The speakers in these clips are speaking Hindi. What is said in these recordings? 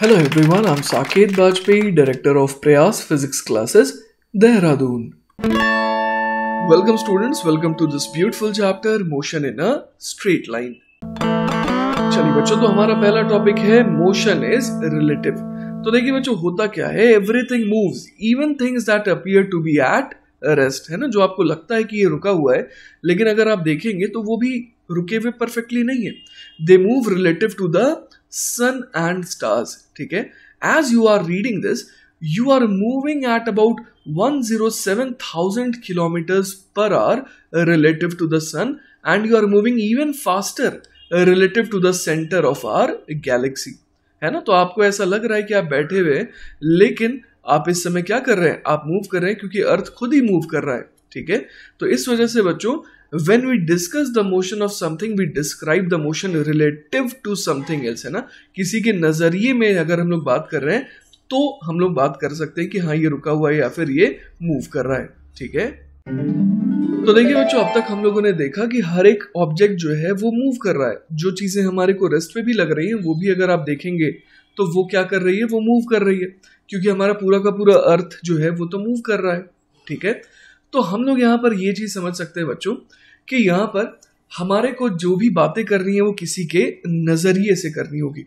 Hello everyone I am Saket Vajpayee director of Prayas physics classes Dehradun welcome students welcome to this beautiful chapter motion in a straight line चलिए बच्चों तो हमारा पहला टॉपिक है मोशन इज रिलेटिव तो देखिए बच्चों होता क्या है everything moves even things that appear to be at rest है ना जो आपको लगता है कि ये रुका हुआ है लेकिन अगर आप देखेंगे तो वो भी रुके हुए परफेक्टली नहीं है they move relative to the sun and stars ठीक है as you are reading this you are moving at about one zero seven thousand kilometre per hour relative to the sun and you are moving even faster relative to the centre of our galaxy है ना तो आपको ऐसा लग रहा है कि आप बैठे हुए लेकिन आप इस समय क्या कर रहे हैं आप मूव कर रहे हैं क्योंकि अर्थ खुद ही मूव कर रहा है ठीक है तो इस वजह से बच्चों when we discuss the motion of something we describe the motion relative to something else है ना किसी के नज़रिए में अगर हम लोग बात कर रहे हैं तो हम लोग बात कर सकते हैं कि हाँ ये रुका हुआ है या फिर ये मूव कर रहा है ठीक है तो देखिए बच्चों अब तक हम लोगों ने देखा कि हर एक ऑब्जेक्ट जो है वो मूव कर रहा है जो चीज़ें हमारे को रेस्ट पे भी लग रही हैं वो भी अगर आप देखेंगे तो वो क्या कर रही है वो मूव कर रही है क्योंकि हमारा पूरा का पूरा अर्थ जो है वो तो मूव कर रहा है ठीक है तो हम लोग यहाँ पर ये चीज़ समझ सकते हैं बच्चों कि यहाँ पर हमारे को जो भी बातें करनी है वो किसी के नज़रिए से करनी होगी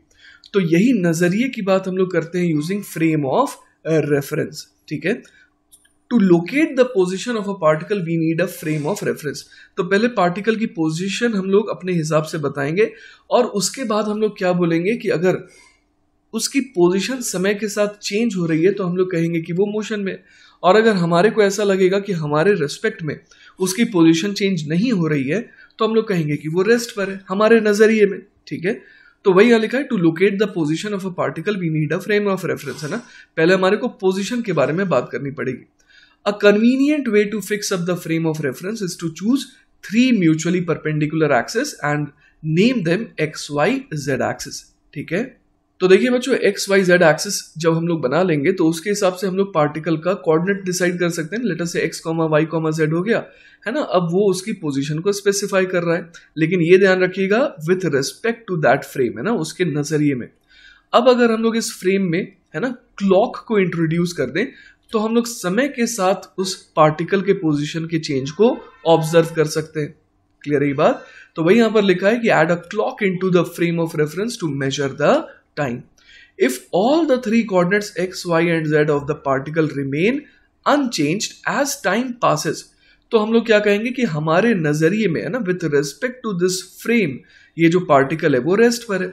तो यही नज़रिए की बात हम लोग करते हैं यूजिंग फ्रेम ऑफ रेफरेंस ठीक है to locate the position of a particle we need a frame of reference तो पहले पार्टिकल की पोजिशन हम लोग अपने हिसाब से बताएंगे और उसके बाद हम लोग क्या बोलेंगे कि अगर उसकी पोजिशन समय के साथ चेंज हो रही है तो हम लोग कहेंगे कि वो मोशन में और अगर हमारे को ऐसा लगेगा कि हमारे रेस्पेक्ट में उसकी पोजीशन चेंज नहीं हो रही है तो हम लोग कहेंगे कि वो रेस्ट पर है हमारे नजरिए में ठीक है तो वही यहाँ लिखा है to locate the position of a particle we need a frame of reference है ना पहले हमारे को पोजिशन के बारे में बात करनी पड़ेगी a convenient way to fix up the frame of reference is to choose three mutually perpendicular axes and name them X Y Z axes ठीक है तो देखिए बच्चों एक्स वाई जेड एक्सिस जब हम लोग बना लेंगे तो उसके हिसाब से हम लोग पार्टिकल का कोऑर्डिनेट डिसाइड कर सकते हैं लेटर से X comma Y comma Z हो गया है ना अब वो उसकी पोजीशन को स्पेसिफाई कर रहा है लेकिन ये ध्यान रखिएगा with respect to that frame है ना उसके नजरिए में अब अगर हम लोग इस फ्रेम में है ना क्लॉक को इंट्रोड्यूस कर दें तो हम लोग समय के साथ उस पार्टिकल के पोजिशन के चेंज को ऑब्जर्व कर सकते हैं क्लियर है बात तो वही यहां पर लिखा है कि add a clock into the frame of reference to measure the time. If all the three coordinates x, y and z of the particle remain unchanged as time passes, तो हम लोग क्या कहेंगे कि हमारे नज़रिए में है ना with respect to this frame ये जो पार्टिकल है वो रेस्ट पर है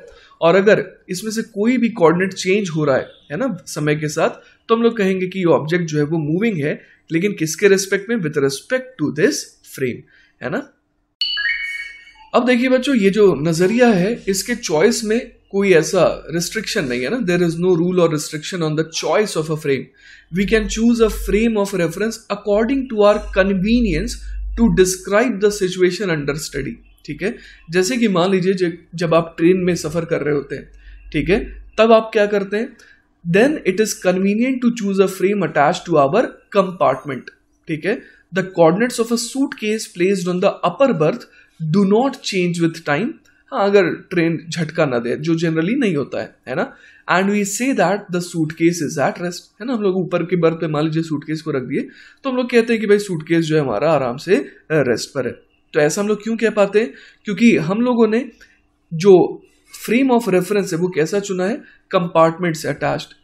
और अगर इसमें से कोई भी कोऑर्डिनेट चेंज हो रहा है है ना समय के साथ तो हम लोग कहेंगे कि ये ऑब्जेक्ट जो है वो मूविंग है लेकिन किसके रेस्पेक्ट में with respect to this frame है ना अब देखिए बच्चों ये जो नज़रिया है इसके चॉइस में कोई ऐसा रिस्ट्रिक्शन नहीं है ना there is no rule or restriction on the choice of a frame we can choose a frame of reference according to our convenience to describe the situation under study ठीक है जैसे कि मान लीजिए जब आप ट्रेन में सफर कर रहे होते हैं ठीक है तब आप क्या करते हैं then it is convenient to choose a frame attach to our compartment ठीक है the coordinates of a suitcase placed on the upper berth do not change with time हाँ अगर ट्रेन झटका ना दे जो जनरली नहीं होता है है ना and we say that the suitcase is at rest है ना हम लोग ऊपर के बर्थ पे मान लीजिए सूट केस को रख दिए तो हम लोग कहते हैं कि भाई सूट केस जो है हमारा आराम से रेस्ट पर है तो ऐसा हम लोग क्यों कह पाते हैं क्योंकि हम लोगों ने जो फ्रेम ऑफ रेफरेंस है वो कैसा चुना है कंपार्टमेंट से अटैच्ड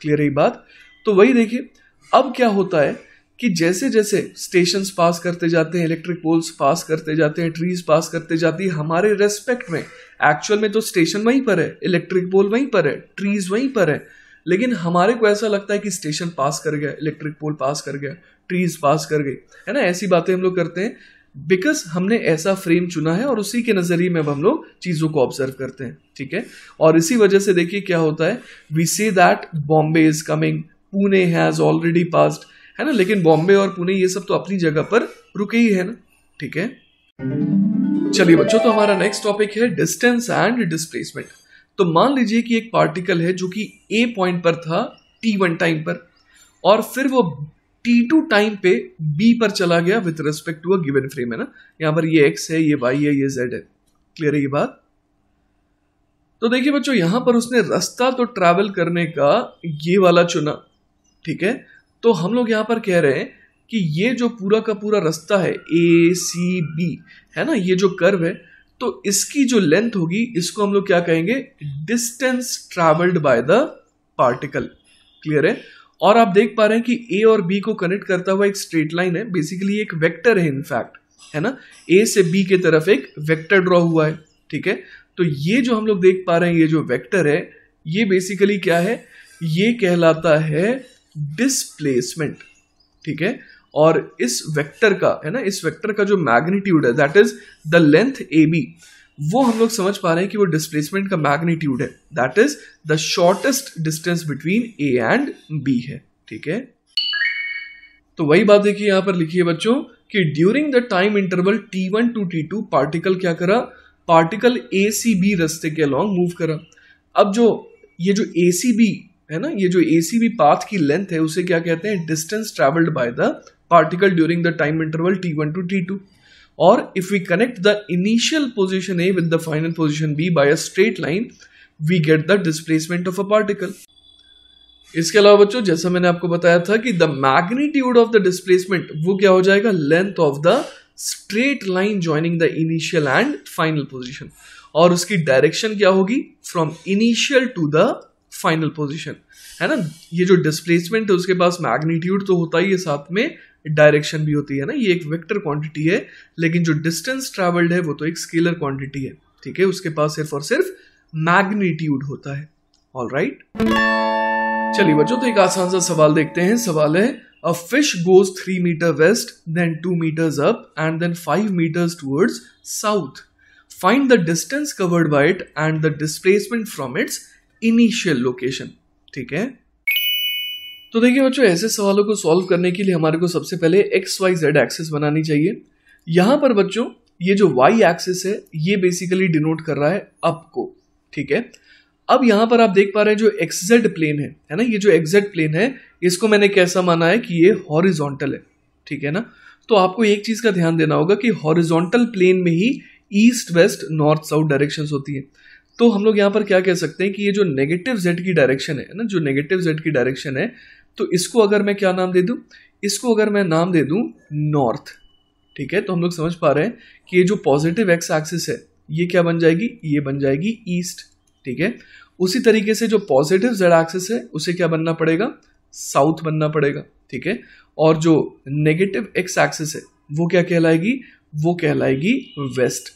क्लियर ही बात तो वही देखिए अब क्या होता है कि जैसे जैसे स्टेशन पास करते जाते हैं इलेक्ट्रिक पोल्स पास करते जाते हैं ट्रीज पास करते जाती है हमारे रेस्पेक्ट में एक्चुअल में तो स्टेशन वहीं पर है इलेक्ट्रिक पोल वहीं पर है ट्रीज वहीं पर है लेकिन हमारे को ऐसा लगता है कि स्टेशन पास कर गया इलेक्ट्रिक पोल पास कर गया ट्रीज पास कर गई है ना ऐसी बातें हम लोग करते हैं बिकॉज हमने ऐसा फ्रेम चुना है और उसी के नज़रिए में अब हम लोग चीज़ों को ऑब्जर्व करते हैं ठीक है और इसी वजह से देखिए क्या होता है we say that Bombay is coming Pune has already passed है ना लेकिन बॉम्बे और पुणे ये सब तो अपनी जगह पर रुके ही है ना ठीक है चलिए बच्चों तो हमारा नेक्स्ट टॉपिक है डिस्टेंस एंड डिस्प्लेसमेंट तो मान लीजिए कि एक पार्टिकल है जो कि ए पॉइंट पर था टी वन टाइम पर और फिर वो टी टू टाइम पे बी पर चला गया with respect to a given frame है ना यहां पर ये एक्स है ये वाई है ये जेड है क्लियर है ये बात तो देखिए बच्चों यहां पर उसने रास्ता तो ट्रैवल करने का ये वाला चुना ठीक है तो हम लोग यहाँ पर कह रहे हैं कि ये जो पूरा का पूरा रास्ता है ए सी बी है ना ये जो कर्व है तो इसकी जो लेंथ होगी इसको हम लोग क्या कहेंगे distance travelled by the particle clear है और आप देख पा रहे हैं कि ए और बी को कनेक्ट करता हुआ एक स्ट्रेट लाइन है बेसिकली एक वेक्टर है इनफैक्ट है ना ए से बी के तरफ एक वेक्टर ड्रॉ हुआ है ठीक है तो ये जो हम लोग देख पा रहे हैं ये जो वेक्टर है ये बेसिकली क्या है ये कहलाता है डिसप्लेसमेंट ठीक है और इस वेक्टर का है ना इस वेक्टर का जो मैग्नीट्यूड है that is the length A B वो हम लोग समझ पा रहे हैं कि वो डिस्प्लेसमेंट का मैग्नीट्यूड है that is the shortest distance between A and B है ठीक है तो वही बात देखिए यहां पर लिखिए बच्चों कि during the time interval T one to T two particle क्या करा पार्टिकल ए सी बी रस्ते के अलॉन्ग मूव करा अब जो ये जो ए सी बी है ना ये जो ए सी वी पाथ की लेंथ है उसे क्या कहते हैं distance travelled by the particle during the time interval T one to T two और if we connect the initial position A with the final position B by a straight line we get the displacement of a particle इसके अलावा बच्चों जैसा मैंने आपको बताया था कि the magnitude of the displacement वो क्या हो जाएगा length of the straight line joining the initial and final position और उसकी डायरेक्शन क्या होगी from initial to the final position है ना ये जो डिस्प्लेसमेंट है उसके पास मैग्नीट्यूड तो होता ही है साथ में डायरेक्शन भी होती है ना ये एक वेक्टर क्वांटिटी है लेकिन जो डिस्टेंस ट्रेवल्ड है वो तो एक स्केलर क्वांटिटी है ठीक है उसके पास सिर्फ और सिर्फ मैग्नीट्यूड होता है ऑल राइट चलिए बच्चों तो एक आसान सा सवाल देखते हैं सवाल है a fish goes three metre west then two metres up and then five metres towards south find the distance covered by it and the displacement from its initial location ठीक है तो देखिए बच्चों ऐसे सवालों को सॉल्व करने के लिए हमारे को सबसे पहले एक्स वाई जेड एक्सेस बनानी चाहिए यहां पर बच्चों ये जो वाई एक्सेस है ये बेसिकली डिनोट कर रहा है अप को ठीक है अब यहां पर आप देख पा रहे हैं जो एक्सजेड प्लेन है है ना ये जो एक्सजेड प्लेन है इसको मैंने कैसा माना है कि ये हॉरिजोंटल है ठीक है ना तो आपको एक चीज़ का ध्यान देना होगा कि हॉरिजोंटल प्लेन में ही east west north south directions होती है तो हम लोग यहाँ पर क्या कह सकते हैं कि ये जो नेगेटिव जेड की डायरेक्शन है ना जो नेगेटिव जेड की डायरेक्शन है तो इसको अगर मैं क्या नाम दे दूँ इसको अगर मैं नाम दे दूँ नॉर्थ ठीक है तो हम लोग समझ पा रहे हैं कि ये जो पॉजिटिव एक्स एक्सिस है ये क्या बन जाएगी ये बन जाएगी ईस्ट ठीक है उसी तरीके से जो पॉजिटिव जेड एक्सिस है उसे क्या बनना पड़ेगा साउथ बनना पड़ेगा ठीक है और जो नेगेटिव एक्स एक्सिस है वो क्या कहलाएगी वो कहलाएगी वेस्ट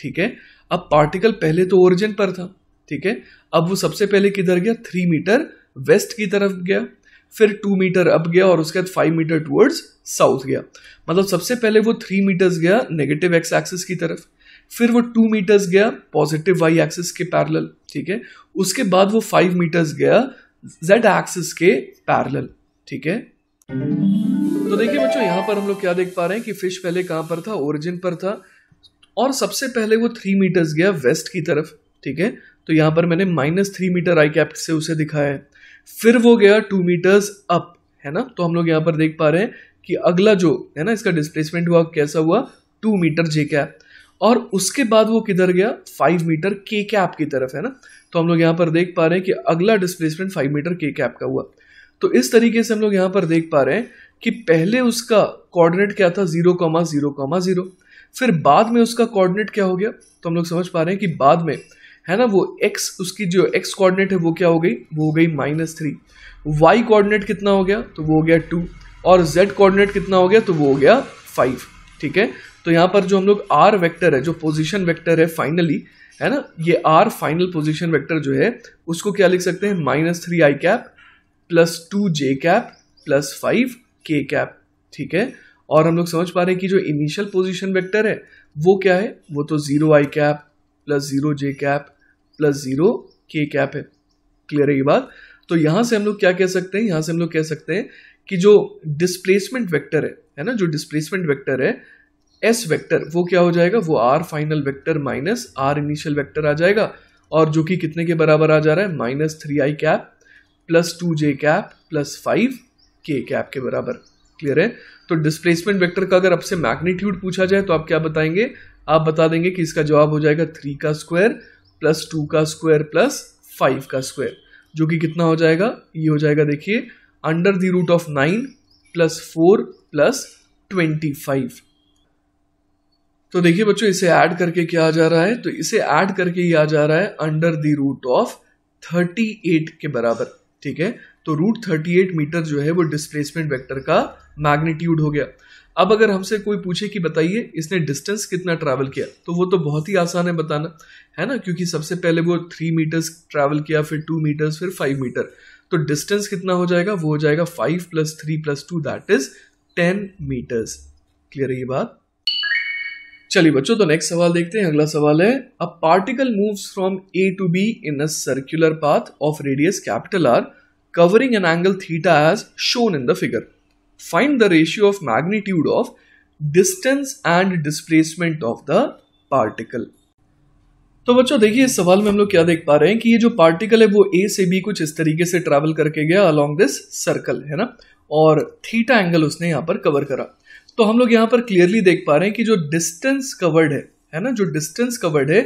ठीक है अब पार्टिकल पहले तो ओरिजिन पर था ठीक है अब वो सबसे पहले किधर गया थ्री मीटर वेस्ट की तरफ गया फिर टू मीटर अप गया और उसके बाद फाइव मीटर टूवर्ड्स साउथ गया मतलब सबसे पहले वो थ्री मीटर्स गया नेगेटिव एक्स एक्सिस की तरफ फिर वो टू मीटर्स गया पॉजिटिव वाई एक्सिस के पैरल ठीक है उसके बाद वो फाइव मीटर्स गया जेड एक्सिस के पैरल ठीक है तो देखिए बच्चों यहां पर हम लोग क्या देख पा रहे हैं कि फिश पहले कहां पर था ओरिजिन पर था और सबसे पहले वो थ्री मीटर्स गया वेस्ट की तरफ ठीक है तो यहाँ पर मैंने minus three metre I cap से उसे दिखाया है फिर वो गया टू मीटर्स अप है ना तो हम लोग यहाँ पर देख पा रहे हैं कि अगला जो है ना इसका डिस्प्लेसमेंट हुआ कैसा हुआ टू मीटर जे कैप और उसके बाद वो किधर गया फाइव मीटर के कैप की तरफ है ना तो हम लोग यहाँ पर देख पा रहे हैं कि अगला displacement five metre K cap का हुआ तो इस तरीके से हम लोग यहाँ पर देख पा रहे हैं कि पहले उसका कोऑर्डिनेट क्या था zero comma zero comma zero फिर बाद में उसका कोऑर्डिनेट क्या हो गया तो हम लोग समझ पा रहे हैं कि बाद में है ना वो x उसकी जो x कोऑर्डिनेट है वो क्या हो गई वो हो गई माइनस थ्री वाई कोऑर्डिनेट कितना हो गया तो वो हो गया टू और z कोऑर्डिनेट कितना हो गया तो वो हो गया फाइव ठीक है तो यहाँ पर जो हम लोग r वेक्टर है जो पोजिशन वैक्टर है फाइनली है ना ये r फाइनल पोजिशन वैक्टर जो है उसको क्या लिख सकते हैं minus three I cap plus two J cap plus five K cap ठीक है और हम लोग समझ पा रहे हैं कि जो इनिशियल पोजिशन वेक्टर है वो क्या है वो तो zero I cap plus zero J cap plus zero K cap है क्लियर है ये बात तो यहाँ से हम लोग क्या कह सकते हैं यहाँ से हम लोग कह सकते हैं कि जो डिस्प्लेसमेंट वेक्टर है है ना जो डिस्प्लेसमेंट वेक्टर है एस वेक्टर वो क्या हो जाएगा वो R final vector minus R initial vector आ जाएगा और जो कि कितने के बराबर आ जा रहा है minus three I cap plus two J cap plus five K cap के बराबर क्लियर है तो डिस्प्लेसमेंट वेक्टर का अगर आपसे मैग्नीट्यूड पूछा जाए तो आप क्या बताएंगे आप बता देंगे कि इसका जवाब हो जाएगा थ्री का स्क्वायर प्लस टू का स्क्वायर प्लस फाइव का स्क्वायर जो कि कितना हो जाएगा ये हो जाएगा देखिए under the root of nine plus four plus twenty five तो देखिए बच्चों इसे ऐड करके क्या आ जा रहा है तो इसे ऐड करके ये आ जा रहा है under the root of thirty eight के बराबर ठीक है तो रूट थर्टी एट मीटर जो है वो डिस्प्लेसमेंट वेक्टर का मैग्नीट्यूड हो गया अब अगर हमसे कोई पूछे कि बताइए इसने डिस्टेंस कितना ट्रैवल किया तो वो तो बहुत ही आसान है बताना है ना क्योंकि सबसे पहले वो थ्री मीटर्स ट्रैवल किया फिर टू मीटर्स फिर फाइव मीटर तो डिस्टेंस कितना हो जाएगा वो हो जाएगा five plus three plus two that is ten metres clear है ये बात चलिए बच्चों तो नेक्स्ट सवाल देखते हैं अगला सवाल है a particle moves from A to B in a circular path of radius capital R covering an angle theta as shown in the figure. Find the ratio of magnitude of distance and displacement of the particle. तो बच्चों देखिए इस सवाल में हम लोग क्या देख पा रहे हैं कि ये जो पार्टिकल है वो ए से बी कुछ इस तरीके से ट्रैवल करके गया अलोंग दिस सर्कल है ना और थीटा एंगल उसने यहाँ पर कवर करा तो हम लोग यहाँ पर क्लियरली देख पा रहे हैं कि जो डिस्टेंस कवर्ड है है ना जो डिस्टेंस कवर्ड है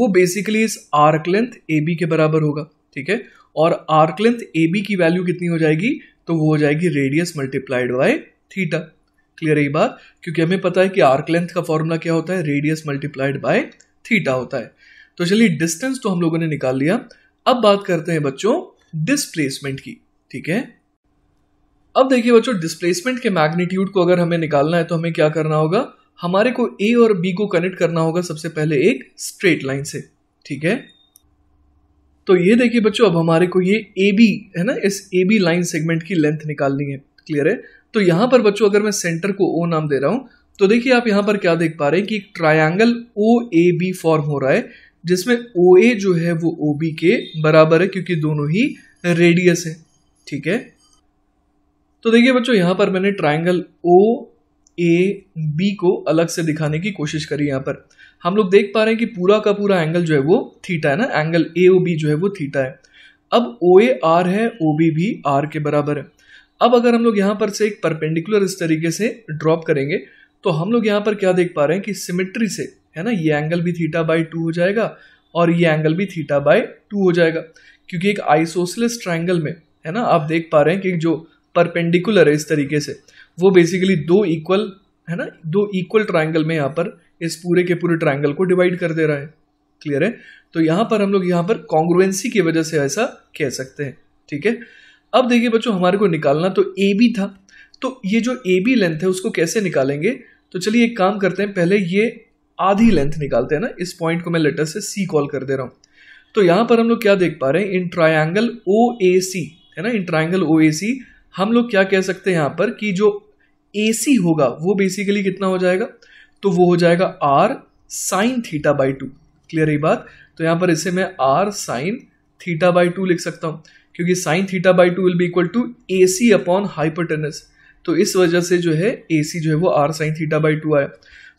वो बेसिकली इस आर्क लेंथ ए बी के बराबर होगा ठीक है और आर्क लेंथ ए बी की वैल्यू कितनी हो जाएगी तो वो हो जाएगी radius multiplied by theta clear है बात क्योंकि हमें पता है कि आर्क लेंथ का फॉर्मूला क्या होता है रेडियस मल्टीप्लाइड बाय थीटा होता है तो चलिए डिस्टेंस तो हम लोगों ने निकाल लिया अब बात करते हैं बच्चों डिस्प्लेसमेंट की ठीक है अब देखिए बच्चों डिस्प्लेसमेंट के मैग्नीट्यूड को अगर हमें निकालना है तो हमें क्या करना होगा हमारे को ए और बी को कनेक्ट करना होगा सबसे पहले एक स्ट्रेट लाइन से ठीक है तो ये देखिए बच्चों अब हमारे को ये ए बी है ना इस ए बी लाइन सेगमेंट की लेंथ निकालनी है क्लियर है तो यहाँ पर बच्चों अगर मैं सेंटर को ओ नाम दे रहा हूँ तो देखिए आप यहाँ पर क्या देख पा रहे हैं कि एक triangle O A B form हो रहा है जिसमें ओ ए जो है वो ओ बी के बराबर है क्योंकि दोनों ही रेडियस है ठीक है तो देखिए बच्चों यहाँ पर मैंने ट्राइंगल ओ ए बी को अलग से दिखाने की कोशिश करी यहाँ पर हम लोग देख पा रहे हैं कि पूरा का पूरा एंगल जो है वो थीटा है ना एंगल ए ओ बी जो है वो थीटा है अब ओ ए आर है ओ बी भी आर के बराबर है अब अगर हम लोग यहाँ पर से एक परपेंडिकुलर इस तरीके से ड्रॉप करेंगे तो हम लोग यहाँ पर क्या देख पा रहे हैं कि सिमेट्री से है ना ये एंगल भी थीटा बाई टू हो जाएगा और ये एंगल भी थीटा बाय टू हो जाएगा क्योंकि एक आइसोसलेस ट्राइंगल में है ना आप देख पा रहे हैं कि जो परपेंडिकुलर है इस तरीके से वो बेसिकली दो इक्वल है ना दो इक्वल ट्राइंगल में यहाँ पर इस पूरे के पूरे ट्राइंगल को डिवाइड कर दे रहा है क्लियर है तो यहाँ पर हम लोग यहाँ पर कॉन्ग्रुएंसी की वजह से ऐसा कह सकते हैं ठीक है अब देखिए बच्चों हमारे को निकालना तो ए बी था तो ये जो ए बी लेंथ है उसको कैसे निकालेंगे तो चलिए एक काम करते हैं पहले ये आधी लेंथ निकालते हैं ना इस पॉइंट को मैं लेटर से सी कॉल कर दे रहा हूँ तो यहाँ पर हम लोग क्या देख पा रहे हैं इन ट्राइंगल ओ ए सी है ना इन ट्राइंगल ओ ए सी हम लोग क्या कह सकते हैं यहाँ पर कि जो ए सी होगा वो बेसिकली कितना हो जाएगा तो वो हो जाएगा R sine theta by two clear रही बात तो यहाँ पर इसे मैं R sine theta by two लिख सकता हूँ क्योंकि sine theta by two will be equal to A C upon hypotenuse तो इस वजह से जो है ए सी जो है वो R sine theta by two आया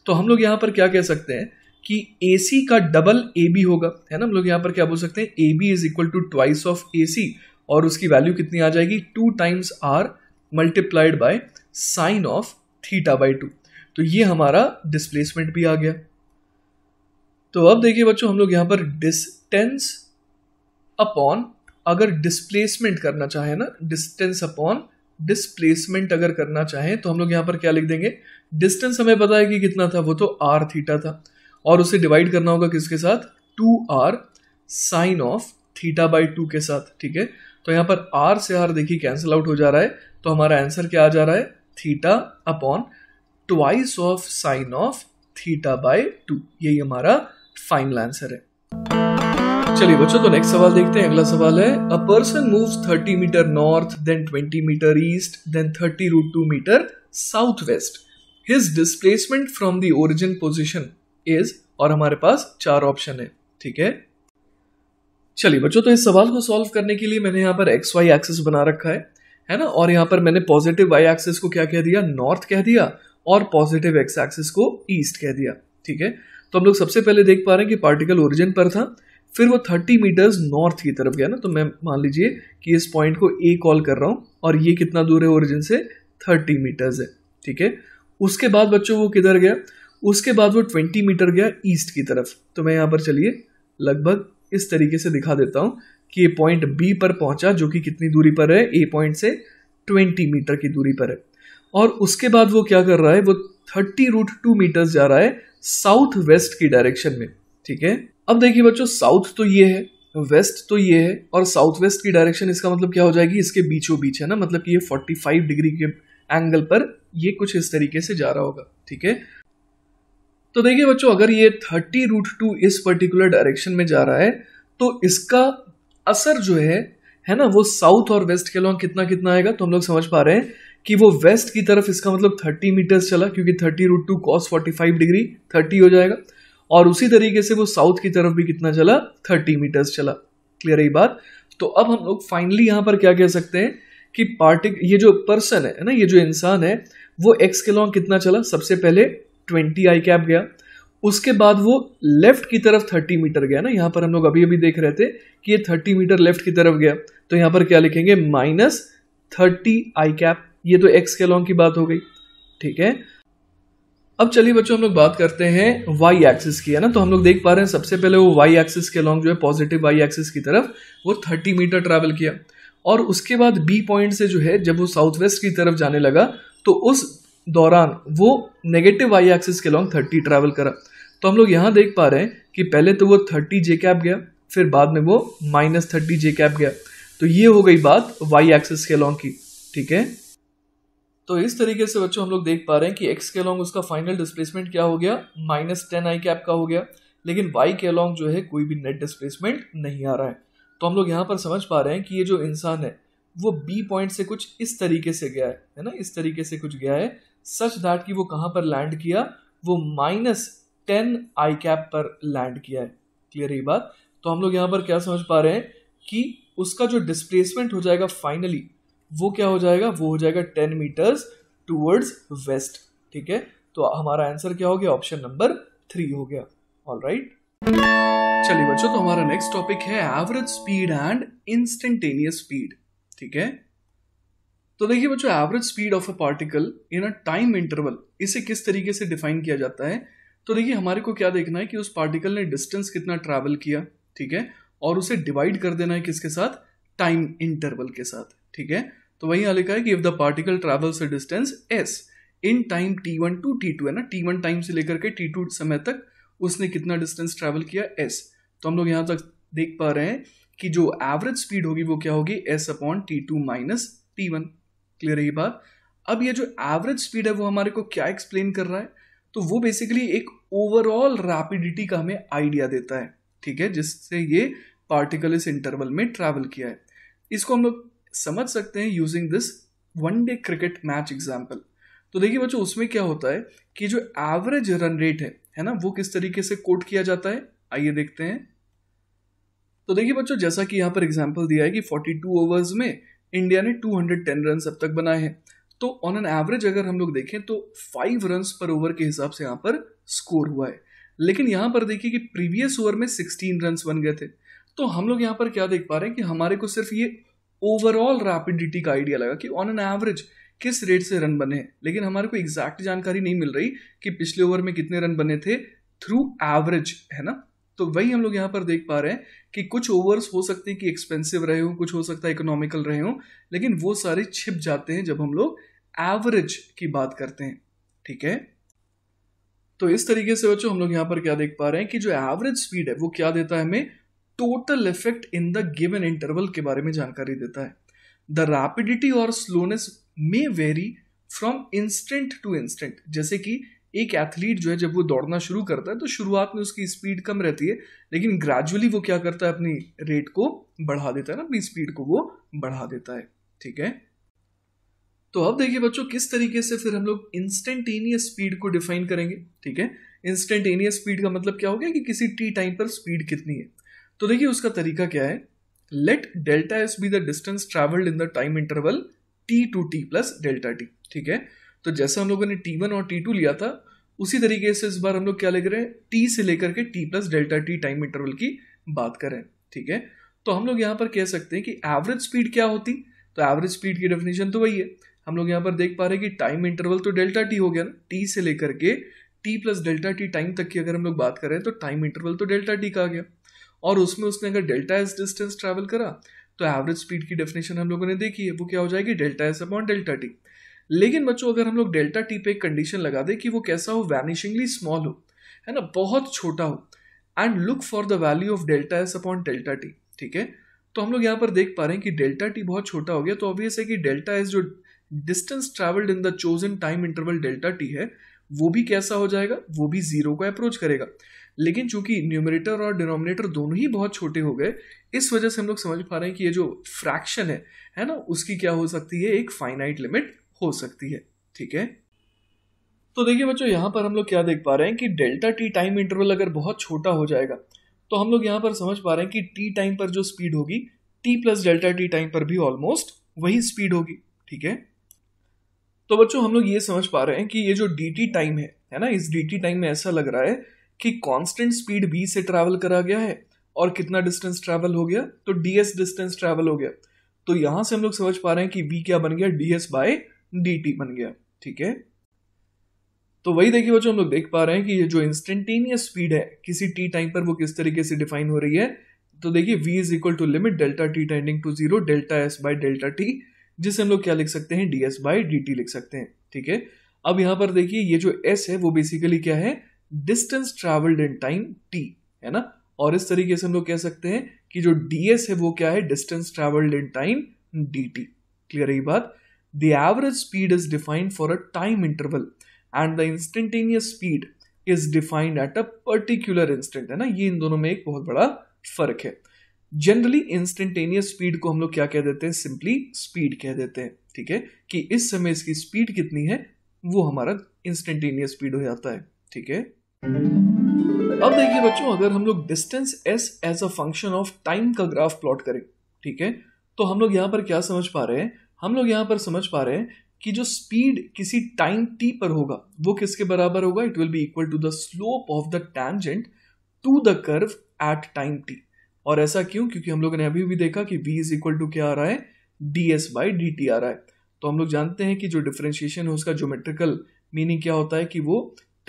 तो हम लोग यहाँ पर क्या कह सकते हैं कि ए सी का डबल ए बी होगा है ना हम लोग यहाँ पर क्या बोल सकते हैं A B is equal to twice of A C और उसकी वैल्यू कितनी आ जाएगी two times R multiplied by sine of theta by two तो ये हमारा डिस्प्लेसमेंट भी आ गया तो अब देखिए बच्चों हम लोग यहां पर डिस्टेंस अपॉन अगर डिस्प्लेसमेंट करना चाहे ना डिस्टेंस अपॉन डिस्प्लेसमेंट अगर करना चाहें तो हम लोग यहां पर क्या लिख देंगे डिस्टेंस हमें पता है कि कितना था वो तो आर थीटा था और उसे डिवाइड करना होगा किसके साथ two R sine of theta by two के साथ ठीक है तो यहां पर आर से आर देखिए कैंसिल आउट हो जा रहा है तो हमारा आंसर क्या आ जा रहा है theta upon twice of sine of theta by two यही हमारा फाइनल आंसर है चलिए बच्चों तो नेक्स्ट सवाल देखते हैं अगला सवाल है a person moves 30 metre north then 20 metre east then 30 root two metre south west his displacement from the origin position is और हमारे पास चार ऑप्शन है ठीक है चलिए बच्चों तो इस सवाल को सॉल्व करने के लिए मैंने यहां पर एक्स वाई एक्सिस बना रखा है है ना और यहां पर मैंने पॉजिटिव वाई एक्सिस को क्या कह दिया नॉर्थ कह दिया और पॉजिटिव एक्स एक्सिस को ईस्ट कह दिया ठीक है तो हम लोग सबसे पहले देख पा रहे हैं कि पार्टिकल ओरिजिन पर था फिर वो थर्टी मीटर्स नॉर्थ की तरफ गया ना तो मैं मान लीजिए कि इस पॉइंट को ए कॉल कर रहा हूँ और ये कितना दूर है ओरिजिन से थर्टी मीटर्स है ठीक है उसके बाद बच्चों वो किधर गया उसके बाद वो ट्वेंटी मीटर गया ईस्ट की तरफ तो मैं यहाँ पर चलिए लगभग इस तरीके से दिखा देता हूँ कि ये पॉइंट बी पर पहुंचा जो कि कितनी दूरी पर है ए पॉइंट से ट्वेंटी मीटर की दूरी पर है और उसके बाद वो क्या कर रहा है वो थर्टी रूट टू मीटर्स जा रहा है साउथ वेस्ट की डायरेक्शन में ठीक है अब देखिए बच्चों साउथ तो ये है वेस्ट तो ये है और साउथ वेस्ट की डायरेक्शन इसका मतलब क्या हो जाएगी इसके बीचों बीच है ना मतलब कि ये 45 डिग्री के एंगल पर ये कुछ इस तरीके से जा रहा होगा ठीक है तो देखिए बच्चों अगर ये थर्टी रूट टू इस पर्टिकुलर डायरेक्शन में जा रहा है तो इसका असर जो है है ना वो साउथ और वेस्ट के लॉन्ग कितना कितना आएगा तो हम लोग समझ पा रहे हैं कि वो वेस्ट की तरफ इसका मतलब थर्टी मीटर्स चला क्योंकि thirty root two cos forty five degree thirty हो जाएगा और उसी तरीके से वो साउथ की तरफ भी कितना चला थर्टी मीटर्स चला क्लियर है बात तो अब हम लोग फाइनली यहाँ पर क्या कह सकते हैं कि पार्टिक ये जो पर्सन है ना ये जो इंसान है वो एक्स के लॉन्ग कितना चला सबसे पहले ट्वेंटी आई कैप गया उसके बाद वो लेफ्ट की तरफ थर्टी मीटर गया ना यहाँ पर हम लोग अभी अभी देख रहे थे कि ये थर्टी मीटर लेफ्ट की तरफ गया तो यहाँ पर क्या लिखेंगे माइनस थर्टी आई कैप ये तो एक्स के लॉन्ग की बात हो गई ठीक है अब चलिए बच्चों हम लोग बात करते हैं वाई एक्सिस की है ना तो हम लोग देख पा रहे हैं सबसे पहले वो वाई एक्सिस के लॉन्ग जो है पॉजिटिव वाई एक्सिस की तरफ वो थर्टी मीटर ट्रेवल किया और उसके बाद बी पॉइंट से जो है जब वो साउथ वेस्ट की तरफ जाने लगा तो उस दौरान वो नेगेटिव वाई एक्सिस के लॉन्ग थर्टी ट्रैवल करा तो हम लोग यहाँ देख पा रहे हैं कि पहले तो वो थर्टी जे कैप गया फिर बाद में वो माइनस थर्टी जे कैप गया तो ये हो गई बात वाई एक्सिस के लॉन्ग की ठीक है तो इस तरीके से बच्चों हम लोग देख पा रहे हैं कि एक्स के लॉन्ग उसका फाइनल डिस्प्लेसमेंट क्या हो गया माइनस टेन आई कैप का हो गया लेकिन वाई के लॉन्ग जो है कोई भी नेट डिस्प्लेसमेंट नहीं आ रहा है तो हम लोग यहाँ पर समझ पा रहे हैं कि ये जो इंसान है वो बी पॉइंट से कुछ इस तरीके से गया है है ना इस तरीके से कुछ गया है सच दैट कि वो कहाँ पर लैंड किया वो माइनस टेन आई कैप पर लैंड किया है क्लियर है बात तो हम लोग यहाँ पर क्या समझ पा रहे हैं कि उसका जो डिस्प्लेसमेंट हो जाएगा फाइनली वो क्या हो जाएगा वो हो जाएगा टेन मीटर्स टूवर्ड्स वेस्ट ठीक है तो हमारा आंसर क्या हो गया ऑप्शन नंबर थ्री हो गया ऑल राइट चलिए बच्चों तो हमारा नेक्स्ट टॉपिक है average speed and instantaneous speed ठीक है तो देखिए बच्चों average speed of a particle in a time interval इसे किस तरीके से डिफाइन किया जाता है तो देखिए हमारे को क्या देखना है कि उस पार्टिकल ने डिस्टेंस कितना ट्रैवल किया ठीक है और उसे डिवाइड कर देना है किसके साथ टाइम इंटरवल के साथ ठीक है तो वही यहाँ लिखा है कि if the particle travels a distance S in time T one to T two है ना टी वन टाइम से लेकर के टी टू समय तक उसने कितना डिस्टेंस ट्रेवल किया एस तो हम लोग यहाँ तक देख पा रहे हैं कि जो एवरेज स्पीड होगी वो क्या होगी S upon T two minus T one clear है ये बात अब ये जो एवरेज स्पीड है वो हमारे को क्या एक्सप्लेन कर रहा है तो वो बेसिकली एक ओवरऑल रैपिडिटी का हमें आइडिया देता है ठीक है जिससे ये पार्टिकल इस इंटरवल में ट्रैवल किया है इसको हम लोग समझ सकते हैं using this one day cricket match example तो देखिए बच्चों उसमें क्या होता है कि जो एवरेज रन रेट है है ना वो किस तरीके से कोट किया जाता है आइए देखते हैं तो देखिए बच्चों जैसा कि यहाँ पर एग्जाम्पल दिया है कि 42 ओवर्स में इंडिया ने 210 रन अब तक बनाए हैं तो ऑन एन एवरेज अगर हम लोग देखें तो फाइव रन पर ओवर के हिसाब से यहाँ पर स्कोर हुआ है लेकिन यहाँ पर देखिए कि प्रीवियस ओवर में सिक्सटीन रन बन गए थे तो हम लोग यहाँ पर क्या देख पा रहे हैं कि हमारे को सिर्फ ये ओवरऑल रैपिडिटी का आइडिया लगा कि ऑन एन एवरेज किस रेट से रन बने लेकिन हमारे को एग्जैक्ट जानकारी नहीं मिल रही कि पिछले ओवर में कितने रन बने थे थ्रू एवरेज है ना तो वही हम लोग यहाँ पर देख पा रहे हैं कि कुछ ओवर्स हो सकते हैं कि एक्सपेंसिव रहे हों कुछ हो सकता है इकोनॉमिकल रहे हों लेकिन वो सारे छिप जाते हैं जब हम लोग एवरेज की बात करते हैं ठीक है तो इस तरीके से बच्चों हम लोग यहाँ पर क्या देख पा रहे हैं कि जो एवरेज स्पीड है वो क्या देता है हमें total effect in the given interval के बारे में जानकारी देता है द रैपिडिटी और slowness may vary from instant to instant जैसे कि एक एथलीट जो है जब वो दौड़ना शुरू करता है तो शुरुआत में उसकी स्पीड कम रहती है लेकिन ग्रेजुअली वो क्या करता है अपनी रेट को बढ़ा देता है ना अपनी स्पीड को वो बढ़ा देता है ठीक है तो अब देखिए बच्चों किस तरीके से फिर हम लोग इंस्टेंटेनियस स्पीड को डिफाइन करेंगे ठीक है इंस्टेंटेनियस स्पीड का मतलब क्या हो गया कि किसी टी टाइम पर स्पीड कितनी है तो देखिए उसका तरीका क्या है let delta S be the distance travelled in the time interval T to T plus delta T ठीक है तो जैसे हम लोगों ने टी वन और टी टू लिया था उसी तरीके से इस बार हम लोग क्या ले रहे हैं टी से लेकर के T plus delta T time interval की बात करें ठीक है तो हम लोग यहाँ पर कह सकते हैं कि एवरेज स्पीड क्या होती तो एवरेज स्पीड की डेफिनेशन तो वही है हम लोग यहाँ पर देख पा रहे हैं कि टाइम इंटरवल तो डेल्टा टी हो गया ना टी से लेकर के T plus delta T time तक की अगर हम लोग बात करें तो टाइम इंटरवल तो डेल्टा टी का आ गया और उसमें उसने अगर डेल्टा एस डिस्टेंस ट्रैवल करा तो एवरेज स्पीड की डेफिनेशन हम लोगों ने देखी है वो क्या हो जाएगी delta S upon delta T लेकिन बच्चों अगर हम लोग डेल्टा टी पे एक कंडीशन लगा दें कि वो कैसा हो वैनिशिंगली स्मॉल हो है ना बहुत छोटा हो and look for the value of delta S upon delta T ठीक है तो हम लोग यहाँ पर देख पा रहे हैं कि डेल्टा टी बहुत छोटा हो गया तो ऑब्वियस है कि डेल्टा एस जो distance travelled in the chosen time interval delta T है वो भी कैसा हो जाएगा वो भी जीरो को अप्रोच करेगा लेकिन चूंकि न्यूमरेटर और डिनोमिनेटर दोनों ही बहुत छोटे हो गए इस वजह से हम लोग समझ पा रहे हैं कि ये जो फ्रैक्शन है है ना उसकी क्या हो सकती है एक फाइनाइट लिमिट हो सकती है ठीक है तो देखिए बच्चों यहाँ पर हम लोग क्या देख पा रहे हैं कि डेल्टा टी टाइम इंटरवल अगर बहुत छोटा हो जाएगा तो हम लोग यहाँ पर समझ पा रहे हैं कि टी टाइम पर जो स्पीड होगी T plus delta T time पर भी ऑलमोस्ट वही स्पीड होगी ठीक है तो बच्चों हम लोग ये समझ पा रहे हैं कि ये जो डी टी टाइम है है ना इस डी टी टाइम में ऐसा लग रहा है कि कांस्टेंट स्पीड बी से ट्रैवल करा गया है और कितना डिस्टेंस ट्रैवल हो गया तो डी एस डिस्टेंस ट्रैवल हो गया तो यहां से हम लोग समझ पा रहे हैं कि बी क्या बन गया डीएस बाय डी टी बन गया ठीक है तो वही देखिए बच्चों हम लोग देख पा रहे हैं कि ये जो इंस्टेंटेनियस स्पीड है किसी टी टाइम पर वो किस तरीके से डिफाइन हो रही है तो देखिए V is equal to limit delta T tending to zero delta S by delta T जिसे हम लोग क्या लिख सकते हैं डीएस बाय डी टी लिख सकते हैं ठीक है अब यहां पर देखिए ये जो एस है वो बेसिकली क्या है distance travelled in time T है ना और इस तरीके से हम लोग कह सकते हैं कि जो डीएस है वो क्या है distance travelled in time D T clear रही बात the average speed is defined for a time interval and the instantaneous speed is defined at a particular instant है ना ये इन दोनों में एक बहुत बड़ा फर्क है जनरली इंस्टेंटेनियस स्पीड को हम लोग क्या कह देते हैं सिंपली स्पीड कह देते हैं ठीक है कि इस समय इसकी स्पीड कितनी है वो हमारा इंस्टेंटेनियस स्पीड हो जाता है ठीक है अब देखिए बच्चों अगर हम लोग distance S as a function of time का ग्राफ प्लॉट करें ठीक है तो हम लोग यहां पर क्या समझ पा रहे हैं हम लोग यहां पर समझ पा रहे हैं कि जो स्पीड किसी टाइम टी पर होगा वो किसके बराबर होगा it will be equal to the slope of the tangent to the curve at time T और ऐसा क्यों क्योंकि हम लोगों ने अभी भी देखा कि वी इज इक्वल टू क्या आ रहा है D S by D T आ रहा है तो हम लोग जानते हैं कि जो डिफ्रेंशिएशन है उसका जोमेट्रिकल मीनिंग क्या होता है कि वो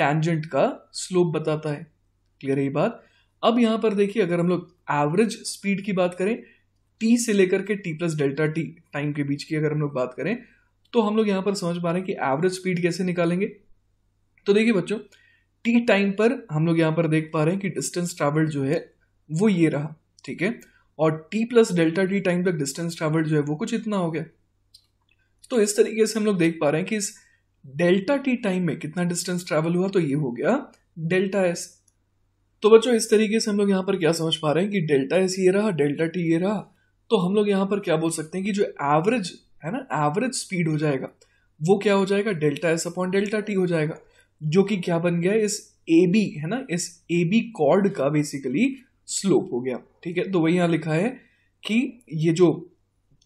टैंजेंट का स्लोप बताता है क्लियर है ये बात अब यहां पर देखिए अगर हम लोग एवरेज स्पीड की बात करें टी से लेकर के T plus delta T time के बीच की अगर हम लोग बात करें तो हम लोग यहां पर समझ पा रहे हैं कि एवरेज स्पीड कैसे निकालेंगे तो देखिए बच्चों टी टाइम पर हम लोग यहां पर देख पा रहे हैं कि डिस्टेंस ट्रेवल्ड जो है वो ये रहा ठीक है और T plus delta T time तक डिस्टेंस ट्रेवल्ड जो है वो कुछ इतना हो गया तो इस तरीके से हम लोग देख पा रहे हैं कि इस डेल्टा टी टाइम में कितना डिस्टेंस ट्रेवल हुआ तो ये हो गया डेल्टा एस तो बच्चों इस तरीके से हम लोग यहाँ पर क्या समझ पा रहे हैं कि डेल्टा एस ये रहा डेल्टा टी ये रहा तो हम लोग यहाँ पर क्या बोल सकते हैं कि जो एवरेज है ना एवरेज स्पीड हो जाएगा वो क्या हो जाएगा delta S upon delta T हो जाएगा जो कि क्या बन गया इस ए बी है ना इस ए बी कॉर्ड का बेसिकली स्लोप हो गया ठीक है तो वही यहाँ लिखा है कि ये जो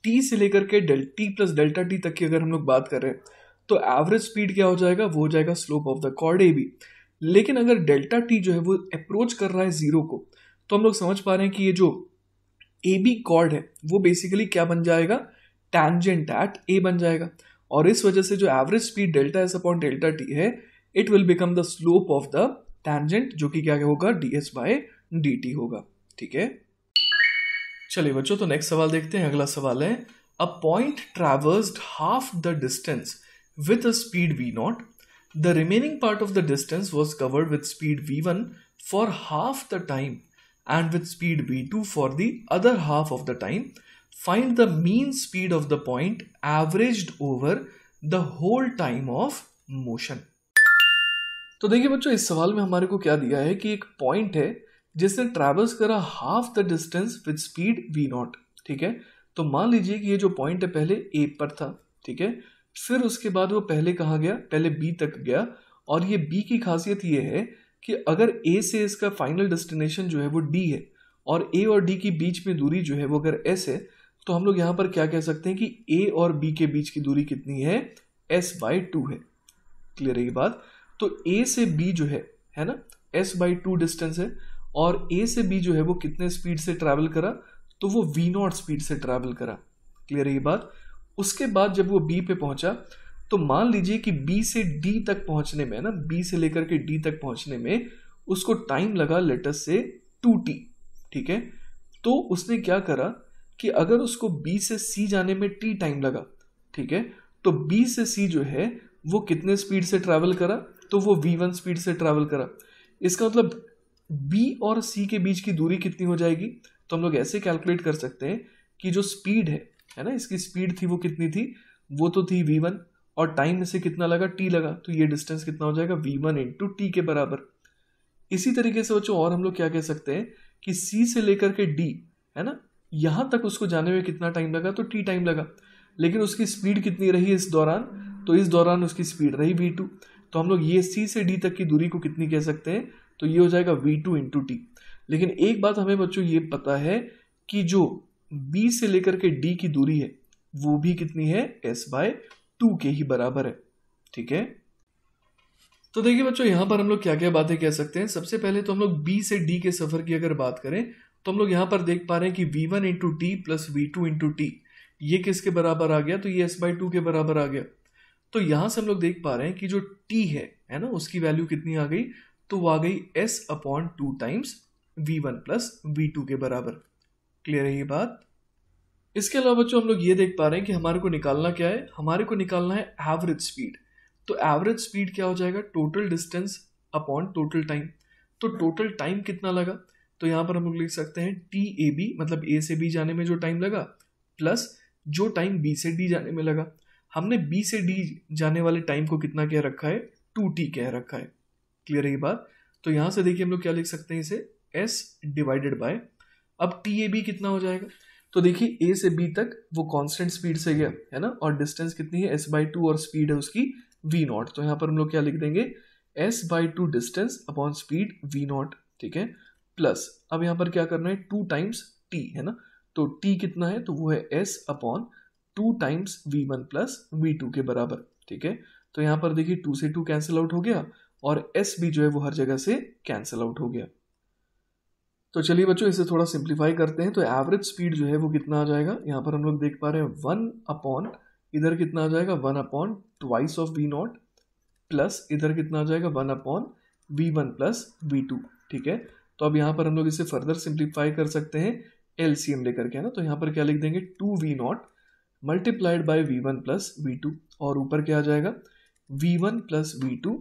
टी से लेकर के delta T plus delta T तक की अगर हम लोग बात कर रहे हैं तो एवरेज स्पीड क्या हो जाएगा वो हो जाएगा slope of the chord A B लेकिन अगर डेल्टा टी जो है वो अप्रोच कर रहा है ज़ीरो को तो हम लोग समझ पा रहे हैं कि ये जो ए बी कॉर्ड है वो बेसिकली क्या बन जाएगा टैंजेंट एट ए बन जाएगा और इस वजह से जो average speed delta S upon delta T है it will become the slope of the tangent जो कि क्या होगा D S by D T होगा ठीक है चलिए बच्चों तो नेक्स्ट सवाल देखते हैं अगला सवाल है a point traversed half the distance with a speed v0. The remaining part of the distance was covered with speed v1 for half the time and with speed v2 for the other half of the time. Find the mean speed of the point averaged over the whole time of motion. तो देखिए बच्चों इस सवाल में हमारे को क्या दिया है कि एक पॉइंट है जिसने ट्रेवल्स करा half the distance with speed V naught ठीक है तो मान लीजिए कि ये जो पॉइंट है पहले ए पर था ठीक है फिर उसके बाद वो पहले कहाँ गया पहले बी तक गया और ये बी की खासियत ये है कि अगर ए से इसका फाइनल डेस्टिनेशन जो है वो डी है और ए और डी की बीच में दूरी जो है वो अगर एस है तो हम लोग यहाँ पर क्या कह सकते हैं कि ए और बी के बीच की दूरी कितनी है एस बाई टू है क्लियर है ये बात तो ए से बी जो है है ना एस बाई टू डिस्टेंस है और ए से बी जो है वो कितने स्पीड से ट्रैवल करा तो वो वी नॉट स्पीड से ट्रैवल करा क्लियर है ये बात उसके बाद जब वो बी पे पहुंचा तो मान लीजिए कि बी से डी तक पहुंचने में ना बी से लेकर के डी तक पहुंचने में उसको टाइम लगा लेटस से टू टी ठीक है तो उसने क्या करा कि अगर उसको बी से सी जाने में टी टाइम लगा ठीक है तो बी से सी जो है वो कितने स्पीड से ट्रैवल करा तो वो वी वन स्पीड से ट्रैवल करा इसका मतलब बी और सी के बीच की दूरी कितनी हो जाएगी तो हम लोग ऐसे कैलकुलेट कर सकते हैं कि जो स्पीड है है ना इसकी स्पीड थी वो कितनी थी वो तो थी वी वन और टाइम इसे से कितना लगा टी लगा तो ये डिस्टेंस कितना हो जाएगा वी वन इंटू टी के बराबर इसी तरीके से बच्चों और हम लोग क्या कह सकते हैं कि सी से लेकर के डी है ना यहाँ तक उसको जाने में कितना टाइम लगा तो टी टाइम लगा लेकिन उसकी स्पीड कितनी रही इस दौरान तो इस दौरान उसकी स्पीड रही वी टू तो हम लोग ये सी से डी तक की दूरी को कितनी कह सकते हैं तो ये हो जाएगा वी टू इंटू टी लेकिन एक बात हमें बच्चों ये पता है कि जो बी से लेकर के डी की दूरी है वो भी कितनी है एस बाय टू के ही बराबर है ठीक है तो देखिए बच्चों यहां पर हम लोग क्या क्या बातें कह सकते हैं सबसे पहले तो हम लोग बी से डी के सफर की अगर बात करें तो हम लोग यहां पर देख पा रहे हैं कि V one into T plus V two into T ये किसके बराबर आ गया तो ये एस बाय टू के बराबर आ गया तो यहां से हम लोग देख पा रहे हैं कि जो टी है है ना उसकी वैल्यू कितनी आ गई तो वो आ गई S upon two times V one plus V two के बराबर क्लियर है ये बात इसके अलावा बच्चों हम लोग ये देख पा रहे हैं कि हमारे को निकालना क्या है हमारे को निकालना है एवरेज स्पीड तो एवरेज स्पीड क्या हो जाएगा total distance upon total time तो टोटल टाइम कितना लगा तो यहाँ पर हम लोग लिख सकते हैं टी ए बी मतलब ए से बी जाने में जो टाइम लगा प्लस जो टाइम बी से डी जाने में लगा हमने बी से डी जाने वाले टाइम को कितना कह रखा है टू टी कह रखा है क्लियर है ये बात तो यहाँ से देखिए हम लोग क्या लिख सकते हैं इसे एस डिवाइडेड बाय अब टी ए बी कितना हो जाएगा तो देखिए ए से बी तक वो कांस्टेंट स्पीड से गया है ना और डिस्टेंस कितनी है एस बाई टू और स्पीड है उसकी वी नॉट तो यहाँ पर हम लोग क्या लिख देंगे S by two distance upon speed V naught ठीक है प्लस अब यहाँ पर क्या करना है टू टाइम्स टी है ना तो टी कितना है तो वो है S upon two times V one plus V two के बराबर ठीक है तो यहाँ पर देखिए टू से टू कैंसिल आउट हो गया और एस भी जो है वो हर जगह से कैंसिल आउट हो गया तो चलिए बच्चों इसे थोड़ा सिंप्लीफाई करते हैं तो एवरेज स्पीड जो है वो कितना आ जाएगा यहाँ पर हम लोग देख पा रहे हैं वन अपॉन इधर कितना आ जाएगा one upon twice of V naught plus इधर कितना आ जाएगा one upon we one plus V two ठीक है तो अब यहाँ पर हम लोग इसे फर्दर सिंप्लीफाई कर सकते हैं एल सी एम लेकर के है ना तो यहाँ पर क्या लिख देंगे two V naught multiplied by V one plus V two और ऊपर क्या आ जाएगा V one plus V two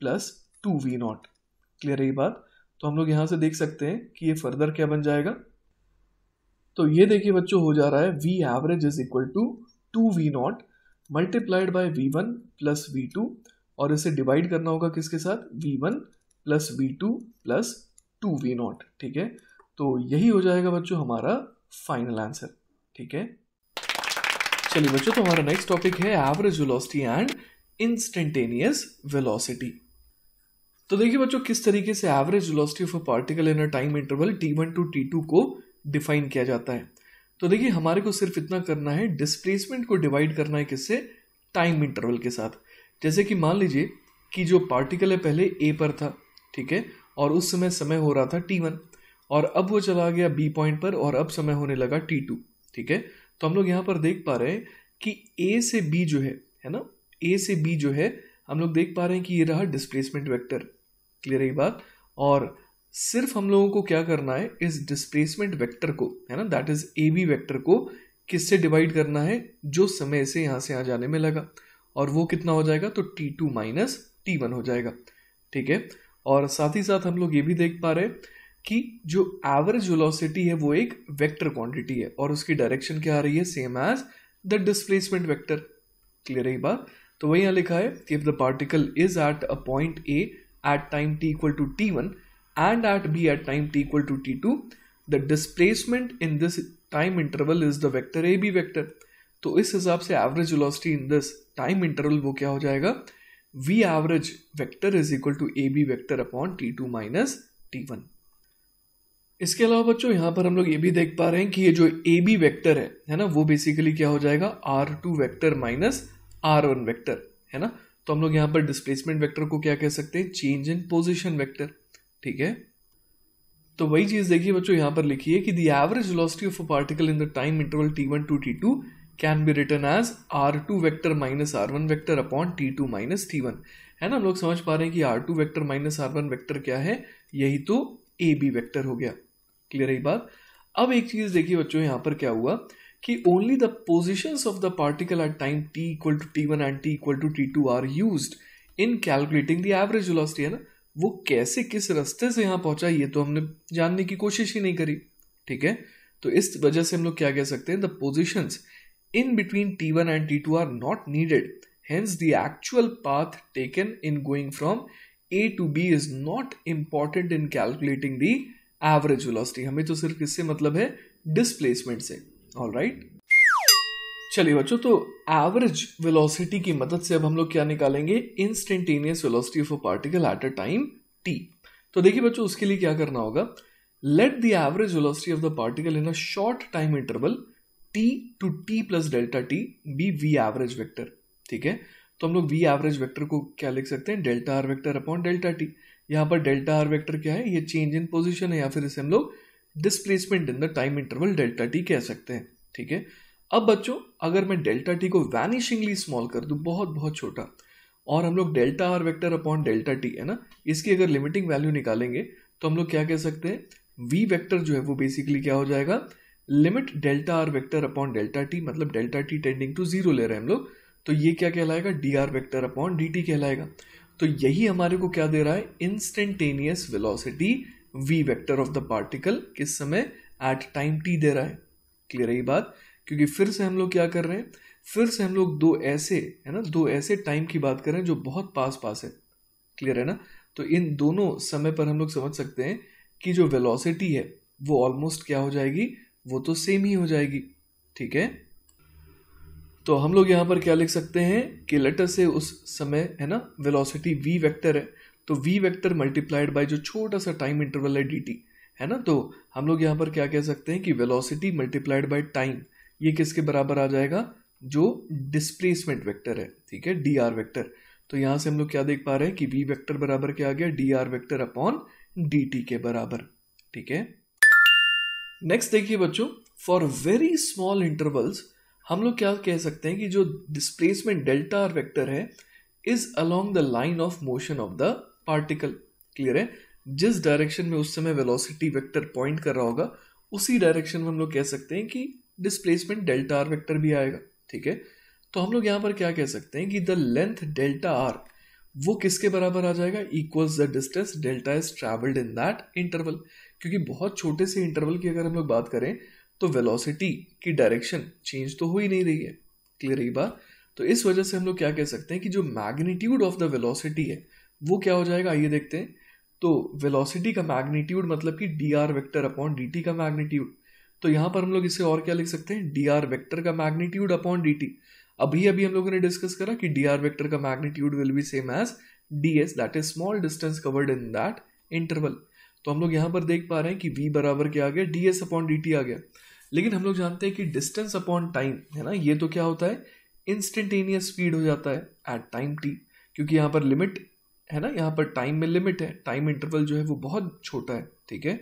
plus two V naught clear है ये बात तो हम लोग यहां से देख सकते हैं कि ये फर्दर क्या बन जाएगा तो ये देखिए बच्चों हो जा रहा है V average is equal to two V naught multiplied by V one plus V two और इसे डिवाइड करना होगा किसके साथ V one plus V two plus two V naught ठीक है तो यही हो जाएगा बच्चों हमारा फाइनल आंसर ठीक है चलिए बच्चों तो हमारा नेक्स्ट टॉपिक है average velocity and instantaneous velocity तो देखिए बच्चों किस तरीके से average velocity of a particle in a time interval T one to T two को डिफाइन किया जाता है तो देखिए हमारे को सिर्फ इतना करना है डिस्प्लेसमेंट को डिवाइड करना है किससे टाइम इंटरवल के साथ जैसे कि मान लीजिए कि जो पार्टिकल है पहले ए पर था ठीक है और उस समय समय हो रहा था टी वन और अब वो चला गया बी पॉइंट पर और अब समय होने लगा टी टू ठीक है तो हम लोग यहाँ पर देख पा रहे हैं कि ए से बी जो है है ना ए से बी जो है हम लोग देख पा रहे हैं कि ये रहा डिस्प्लेसमेंट वेक्टर क्लियर है बात और सिर्फ हम लोगों को क्या करना है इस डिस्प्लेसमेंट वेक्टर को है ना that is A B vector को किससे डिवाइड करना है जो समय से यहाँ से यहाँ जाने में लगा और वो कितना हो जाएगा तो T two minus T one हो जाएगा ठीक है और साथ ही साथ हम लोग ये भी देख पा रहे कि जो एवरेज वेलोसिटी है वो एक वेक्टर क्वांटिटी है और उसकी डायरेक्शन क्या आ रही है same as the displacement vector clear है बात तो वही यहाँ लिखा है कि if the particle is at a point A at time t equal to t1 and at b at time t equal to t2 the displacement in this time interval is the vector ab vector तो इस हिसाब से average velocity in this time interval वो क्या हो जाएगा V average vector is equal to A B vector upon T two minus T one इसके अलावा बच्चों यहाँ पर हम लोग ये भी देख पा रहे हैं कि ये जो ए बी वैक्टर है है ना वो बेसिकली क्या हो जाएगा R two vector minus R one vector है ना तो हम लोग यहां पर डिस्प्लेसमेंट वेक्टर को क्या कह सकते हैं चेंज इन पोजिशन वैक्टर ठीक है तो वही चीज देखिए बच्चों यहां पर लिखी है कि the average velocity of a particle in the time interval T one to T two can be written as R two vector minus R one vector upon T two minus T one है ना हम लोग समझ पा रहे हैं कि R two vector minus R one vector क्या है यही तो ए बी वैक्टर हो गया क्लियर है बात अब एक चीज देखिए बच्चों यहां पर क्या हुआ कि only the position of the particle at time T equal to T one and T equal to T two are use in calculating the average velocity है ना वो कैसे किस रास्ते से यहां पहुंचा ये तो हमने जानने की कोशिश ही नहीं करी ठीक है तो इस वजह से हम लोग क्या कह सकते हैं the position in between T one and T two are not needed hence the actual path taken in going from A to B is not important in calculating the average velocity हमें तो सिर्फ इससे मतलब है डिस्प्लेसमेंट से ऑल राइट चलिए बच्चों तो एवरेज वेलोसिटी की मदद से अब हम लोग क्या निकालेंगे instantaneous velocity of a particle at a time T तो देखिए बच्चों उसके लिए क्या करना होगा let the average velocity of the particle in a short time interval T to T plus delta T be V average vector ठीक है तो हम लोग वी एवरेज वेक्टर को क्या लिख सकते हैं delta R vector upon delta T यहाँ पर डेल्टा आर वेक्टर क्या है ये चेंज इन पोजिशन है या फिर इसे हम लोग displacement in the time interval delta T कह सकते हैं ठीक है अब बच्चों अगर मैं डेल्टा टी को वैनिशिंगली स्मॉल कर दूं बहुत बहुत छोटा और हम लोग delta R vector upon delta T है ना इसकी अगर लिमिटिंग वैल्यू निकालेंगे तो हम लोग क्या कह सकते हैं वी वेक्टर जो है वो बेसिकली क्या हो जाएगा limit delta R vector upon delta T मतलब delta T tending to zero ले रहे हैं हम लोग तो ये क्या कहलाएगा D R vector upon D T कहलाएगा तो यही हमारे को क्या दे रहा है instantaneous velocity V vector of the particle किस समय एट टाइम टी दे रहा है क्लियर है ये बात क्योंकि फिर से हम लोग क्या कर रहे हैं फिर से हम लोग दो ऐसे है ना दो ऐसे टाइम की बात कर रहे हैं जो बहुत पास पास है क्लियर है ना तो इन दोनों समय पर हम लोग समझ सकते हैं कि जो वेलोसिटी है वो ऑलमोस्ट क्या हो जाएगी वो तो सेम ही हो जाएगी ठीक है तो हम लोग यहाँ पर क्या लिख सकते हैं कि लेटर से उस समय है ना वेलोसिटी वी वेक्टर है तो वी वेक्टर मल्टीप्लाइड बाय जो छोटा सा टाइम इंटरवल है डी है ना तो हम लोग यहाँ पर क्या कह सकते हैं कि वेलोसिटी मल्टीप्लाइड बाय टाइम ये किसके बराबर आ जाएगा जो डिस्प्लेसमेंट वेक्टर है ठीक है डी आर वेक्टर तो यहाँ से हम लोग क्या देख पा रहे हैं कि वी वेक्टर बराबर क्या आ गया D R vector upon D T के बराबर ठीक है नेक्स्ट देखिए बच्चों फॉर वेरी स्मॉल इंटरवल्स हम लोग क्या कह सकते हैं कि जो डिस्प्लेसमेंट डेल्टा आर वेक्टर है is along the line of motion of the particle clear है जिस डायरेक्शन में उस समय वेलोसिटी वेक्टर पॉइंट कर रहा होगा उसी डायरेक्शन में हम लोग कह सकते हैं कि डिस्प्लेसमेंट डेल्टा आर वेक्टर भी आएगा ठीक है तो हम लोग यहां पर क्या कह सकते हैं कि द लेंथ डेल्टा आर वो किसके बराबर आ जाएगा equals the distance delta is travelled in that interval क्योंकि बहुत छोटे से इंटरवल की अगर हम लोग बात करें तो वेलोसिटी की डायरेक्शन चेंज तो हो ही नहीं रही है क्लियर रही बात तो इस वजह से हम लोग क्या कह सकते हैं कि जो मैग्नीट्यूड ऑफ द वेलोसिटी है वो क्या हो जाएगा आइए देखते हैं तो वेलोसिटी का मैग्नीट्यूड मतलब कि D R vector upon D T का मैग्नीट्यूड तो यहाँ पर हम लोग इसे और क्या लिख सकते हैं डी आर वैक्टर का मैग्नीट्यूड अपॉन डी टी अभी अभी हम लोगों ने डिस्कस करा कि डी आर वैक्टर का magnitude will be same as D S that is small distance covered in that interval तो हम लोग यहाँ पर देख पा रहे हैं कि वी बराबर क्या आ गया D S upon D T आ गया लेकिन हम लोग जानते हैं कि डिस्टेंस अपॉन टाइम है ना ये तो क्या होता है इंस्टेंटेनियस स्पीड हो जाता है एट टाइम टी क्योंकि यहाँ पर लिमिट है ना यहाँ पर टाइम में लिमिट है टाइम इंटरवल जो है वो बहुत छोटा है ठीक है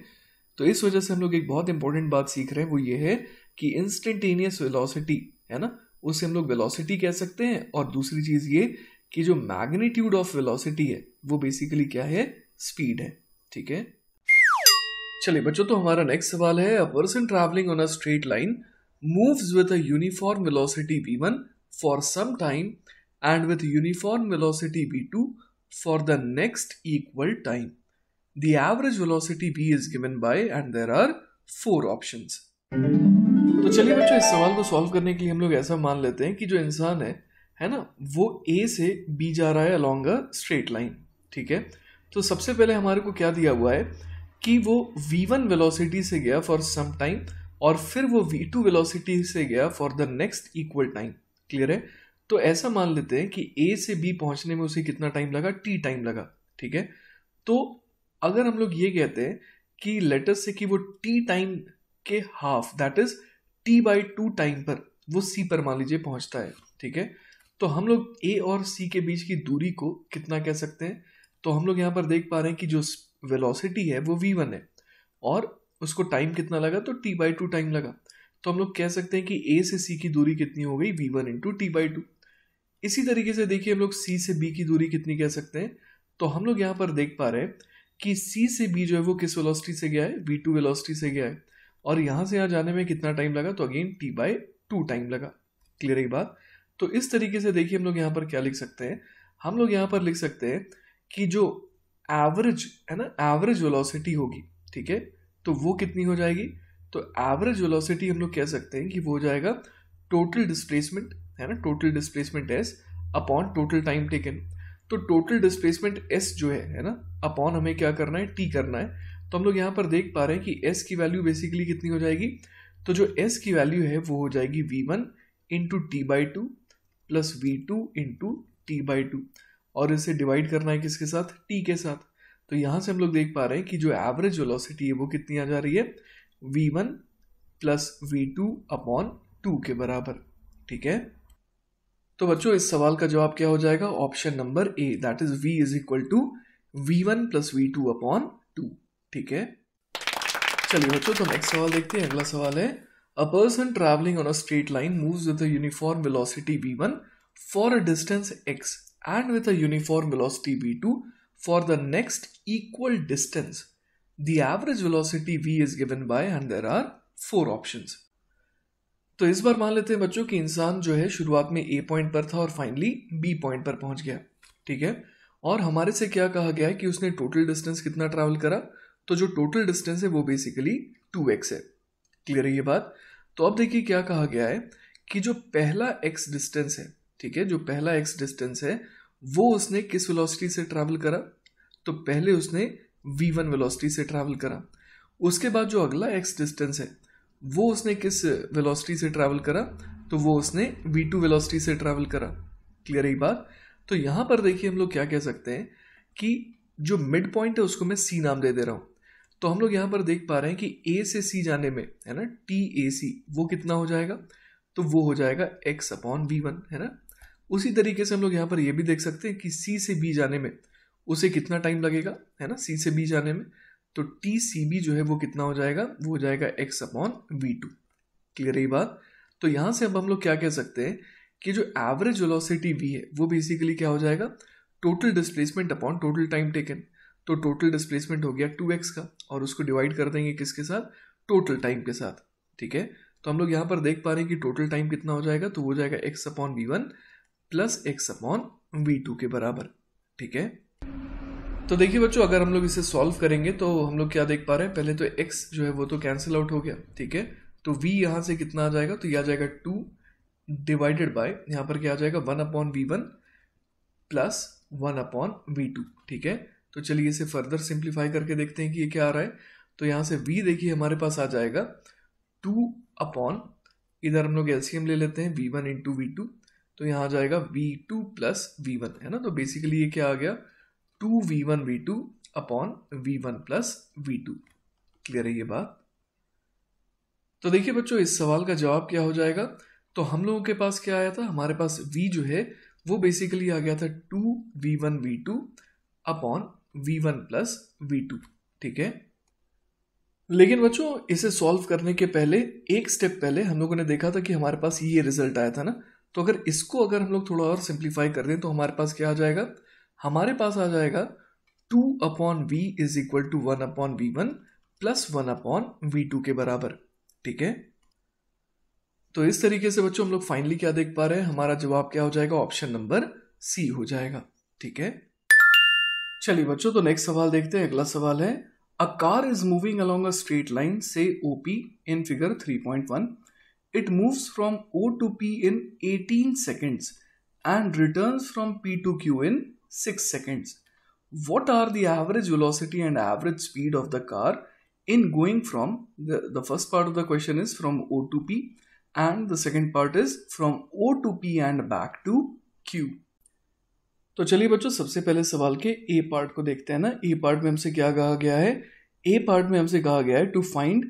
तो इस वजह से हम लोग एक बहुत इंपॉर्टेंट बात सीख रहे हैं वो ये है कि इंस्टेंटेनियस वेलोसिटी है ना उसे हम लोग वेलोसिटी कह सकते हैं और दूसरी चीज़ ये कि जो मैग्नीट्यूड ऑफ वेलोसिटी है वो बेसिकली क्या है स्पीड है ठीक है चलिए बच्चों तो हमारा नेक्स्ट सवाल है a person travelling on a straight line moves with a uniform velocity V one for some time and with uniform velocity V two for the next equal time. The average velocity b is given by and there are four options. तो चलिए बच्चों इस सवाल को सॉल्व करने के लिए हम लोग ऐसा मान लेते हैं कि जो इंसान है है ना वो ए से बी जा रहा है अलॉन्ग अ स्ट्रेट लाइन ठीक है तो सबसे पहले हमारे को क्या दिया हुआ है कि वो v1 वन वेलोसिटी से गया फॉर सम टाइम और फिर वो v2 टू वेलोसिटी से गया for the next equal time clear है तो ऐसा मान लेते हैं कि ए से बी पहुंचने में उसे कितना टाइम लगा टी टाइम लगा ठीक है तो अगर हम लोग ये कहते हैं कि लेटर्स से कि वो टी टाइम के half that is T by two time पर वो सी पर मान लीजिए पहुंचता है ठीक है तो हम लोग ए और सी के बीच की दूरी को कितना कह सकते हैं तो हम लोग यहाँ पर देख पा रहे हैं कि जो वेलोसिटी है वो वी वन है और उसको टाइम कितना लगा तो टी बाई टू टाइम लगा तो हम लोग कह सकते हैं कि ए से सी की दूरी कितनी हो गई V one into T by two इसी तरीके से देखिए हम लोग सी से बी की दूरी कितनी कह सकते हैं तो हम लोग यहाँ पर देख पा रहे हैं कि सी से बी जो है वो किस वेलोसिटी से गया है बी टू वेलोसिटी से गया है और यहाँ से यहाँ जाने में कितना टाइम लगा तो again T by two time लगा क्लियर है बात तो इस तरीके से देखिए हम लोग यहाँ पर क्या लिख सकते हैं हम लोग यहाँ पर लिख सकते हैं कि जो एवरेज है ना एवरेज वेलोसिटी होगी ठीक है तो वो कितनी हो जाएगी तो एवरेज वेलोसिटी हम लोग कह सकते हैं कि वो हो जाएगा टोटल डिस्प्लेसमेंट है ना total displacement S upon total time taken तो टोटल डिस्प्लेसमेंट एस जो है है ना अपॉन हमें क्या करना है टी करना है तो हम लोग यहाँ पर देख पा रहे हैं कि एस की वैल्यू बेसिकली कितनी हो जाएगी तो जो एस की वैल्यू है वो हो जाएगी V one into T by two plus V two into T by two और इसे डिवाइड करना है किसके साथ टी के साथ तो यहाँ से हम लोग देख पा रहे हैं कि जो एवरेज वेलोसिटी है वो कितनी आ जा रही है V one plus V two upon two के बराबर ठीक है तो बच्चों इस सवाल का जवाब क्या हो जाएगा option number A that is V is equal to V one plus V two upon two ठीक है चलिए बच्चों तो नेक्स्ट सवाल देखते हैं अगला सवाल है a person travelling on a straight line moves with uniform velocity V one for a distance X and with uniform velocity V two for the next equal distance the average velocity V is given by and there are four options तो इस बार मान लेते हैं बच्चों कि इंसान जो है शुरुआत में ए पॉइंट पर था और फाइनली बी पॉइंट पर पहुंच गया ठीक है और हमारे से क्या कहा गया है कि उसने टोटल डिस्टेंस कितना ट्रैवल करा तो जो टोटल डिस्टेंस है वो बेसिकली टू एक्स है क्लियर है ये बात तो अब देखिए क्या कहा गया है कि जो पहला एक्स डिस्टेंस है ठीक है जो पहला एक्स डिस्टेंस है वो उसने किस वेलोसिटी से ट्रैवल करा तो पहले उसने वी वन वेलोसिटी से ट्रैवल करा उसके बाद जो अगला एक्स डिस्टेंस है वो उसने किस वेलोसिटी से ट्रैवल करा तो वो उसने वी टू वेलोसिटी से ट्रैवल करा क्लियर यही बात तो यहाँ पर देखिए हम लोग क्या कह सकते हैं कि जो मिड पॉइंट है उसको मैं सी नाम दे दे रहा हूँ तो हम लोग यहाँ पर देख पा रहे हैं कि ए से सी जाने में है ना टी ए सी वो कितना हो जाएगा तो वो हो जाएगा एक्स अपॉन वी वन है ना उसी तरीके से हम लोग यहाँ पर यह भी देख सकते हैं कि सी से बी जाने में उसे कितना टाइम लगेगा है ना सी से बी जाने में तो टी सी बी जो है वो कितना हो जाएगा वो हो जाएगा X upon we two clear है बात तो यहां से अब हम लोग क्या कह सकते हैं कि जो एवरेज वेलोसिटी वी है वो बेसिकली क्या हो जाएगा total displacement upon total time taken तो टोटल डिस्प्लेसमेंट हो गया टू एक्स का और उसको डिवाइड कर देंगे किसके साथ टोटल टाइम के साथ ठीक है तो हम लोग यहां पर देख पा रहे हैं कि टोटल टाइम कितना हो जाएगा तो हो जाएगा X upon we one plus X upon we two के बराबर ठीक है तो देखिए बच्चों अगर हम लोग इसे सॉल्व करेंगे तो हम लोग क्या देख पा रहे हैं पहले तो एक्स जो है वो तो कैंसिल आउट हो गया ठीक है तो वी यहाँ से कितना आ जाएगा तो ये आ जाएगा टू डिवाइडेड बाय यहाँ पर क्या आ जाएगा one upon we one plus one upon we two ठीक है तो चलिए इसे फर्दर सिंप्लीफाई करके देखते हैं कि ये क्या आ रहा है तो यहाँ से वी देखिए हमारे पास आ जाएगा टू अपॉन इधर हम लोग एलसीएम ले लेते हैं V one into V two तो यहाँ आ जाएगा V two plus V one है ना तो बेसिकली ये क्या आ गया two V one V two upon we one plus V two clear है ये बात तो देखिए बच्चों इस सवाल का जवाब क्या हो जाएगा तो हम लोगों के पास क्या आया था हमारे पास v जो है वो बेसिकली आ गया था two V one V two upon we one plus V two ठीक है लेकिन बच्चों इसे सॉल्व करने के पहले एक स्टेप पहले हम लोगों ने देखा था कि हमारे पास ये रिजल्ट आया था ना तो अगर इसको अगर हम लोग थोड़ा और सिंप्लीफाई कर दें तो हमारे पास क्या आ जाएगा हमारे पास आ जाएगा two upon v is equal to one upon we one plus one upon we two के बराबर ठीक है तो इस तरीके से बच्चों हम लोग फाइनली क्या देख पा रहे हैं हमारा जवाब क्या हो जाएगा ऑप्शन नंबर सी हो जाएगा ठीक है चलिए बच्चों तो नेक्स्ट सवाल देखते हैं अगला सवाल है a car is moving along a straight line से O P in figure 3.1 it moves from O to P in 18 seconds and returns from P to Q in six seconds what are the average velocity and average speed of the car in going from the first part of the question is from O to P and the second part is from O to P and back to Q तो चलिए बच्चों सबसे पहले सवाल के ए पार्ट को देखते हैं ना ए पार्ट में हमसे क्या कहा गया है ए पार्ट में हमसे कहा गया है to find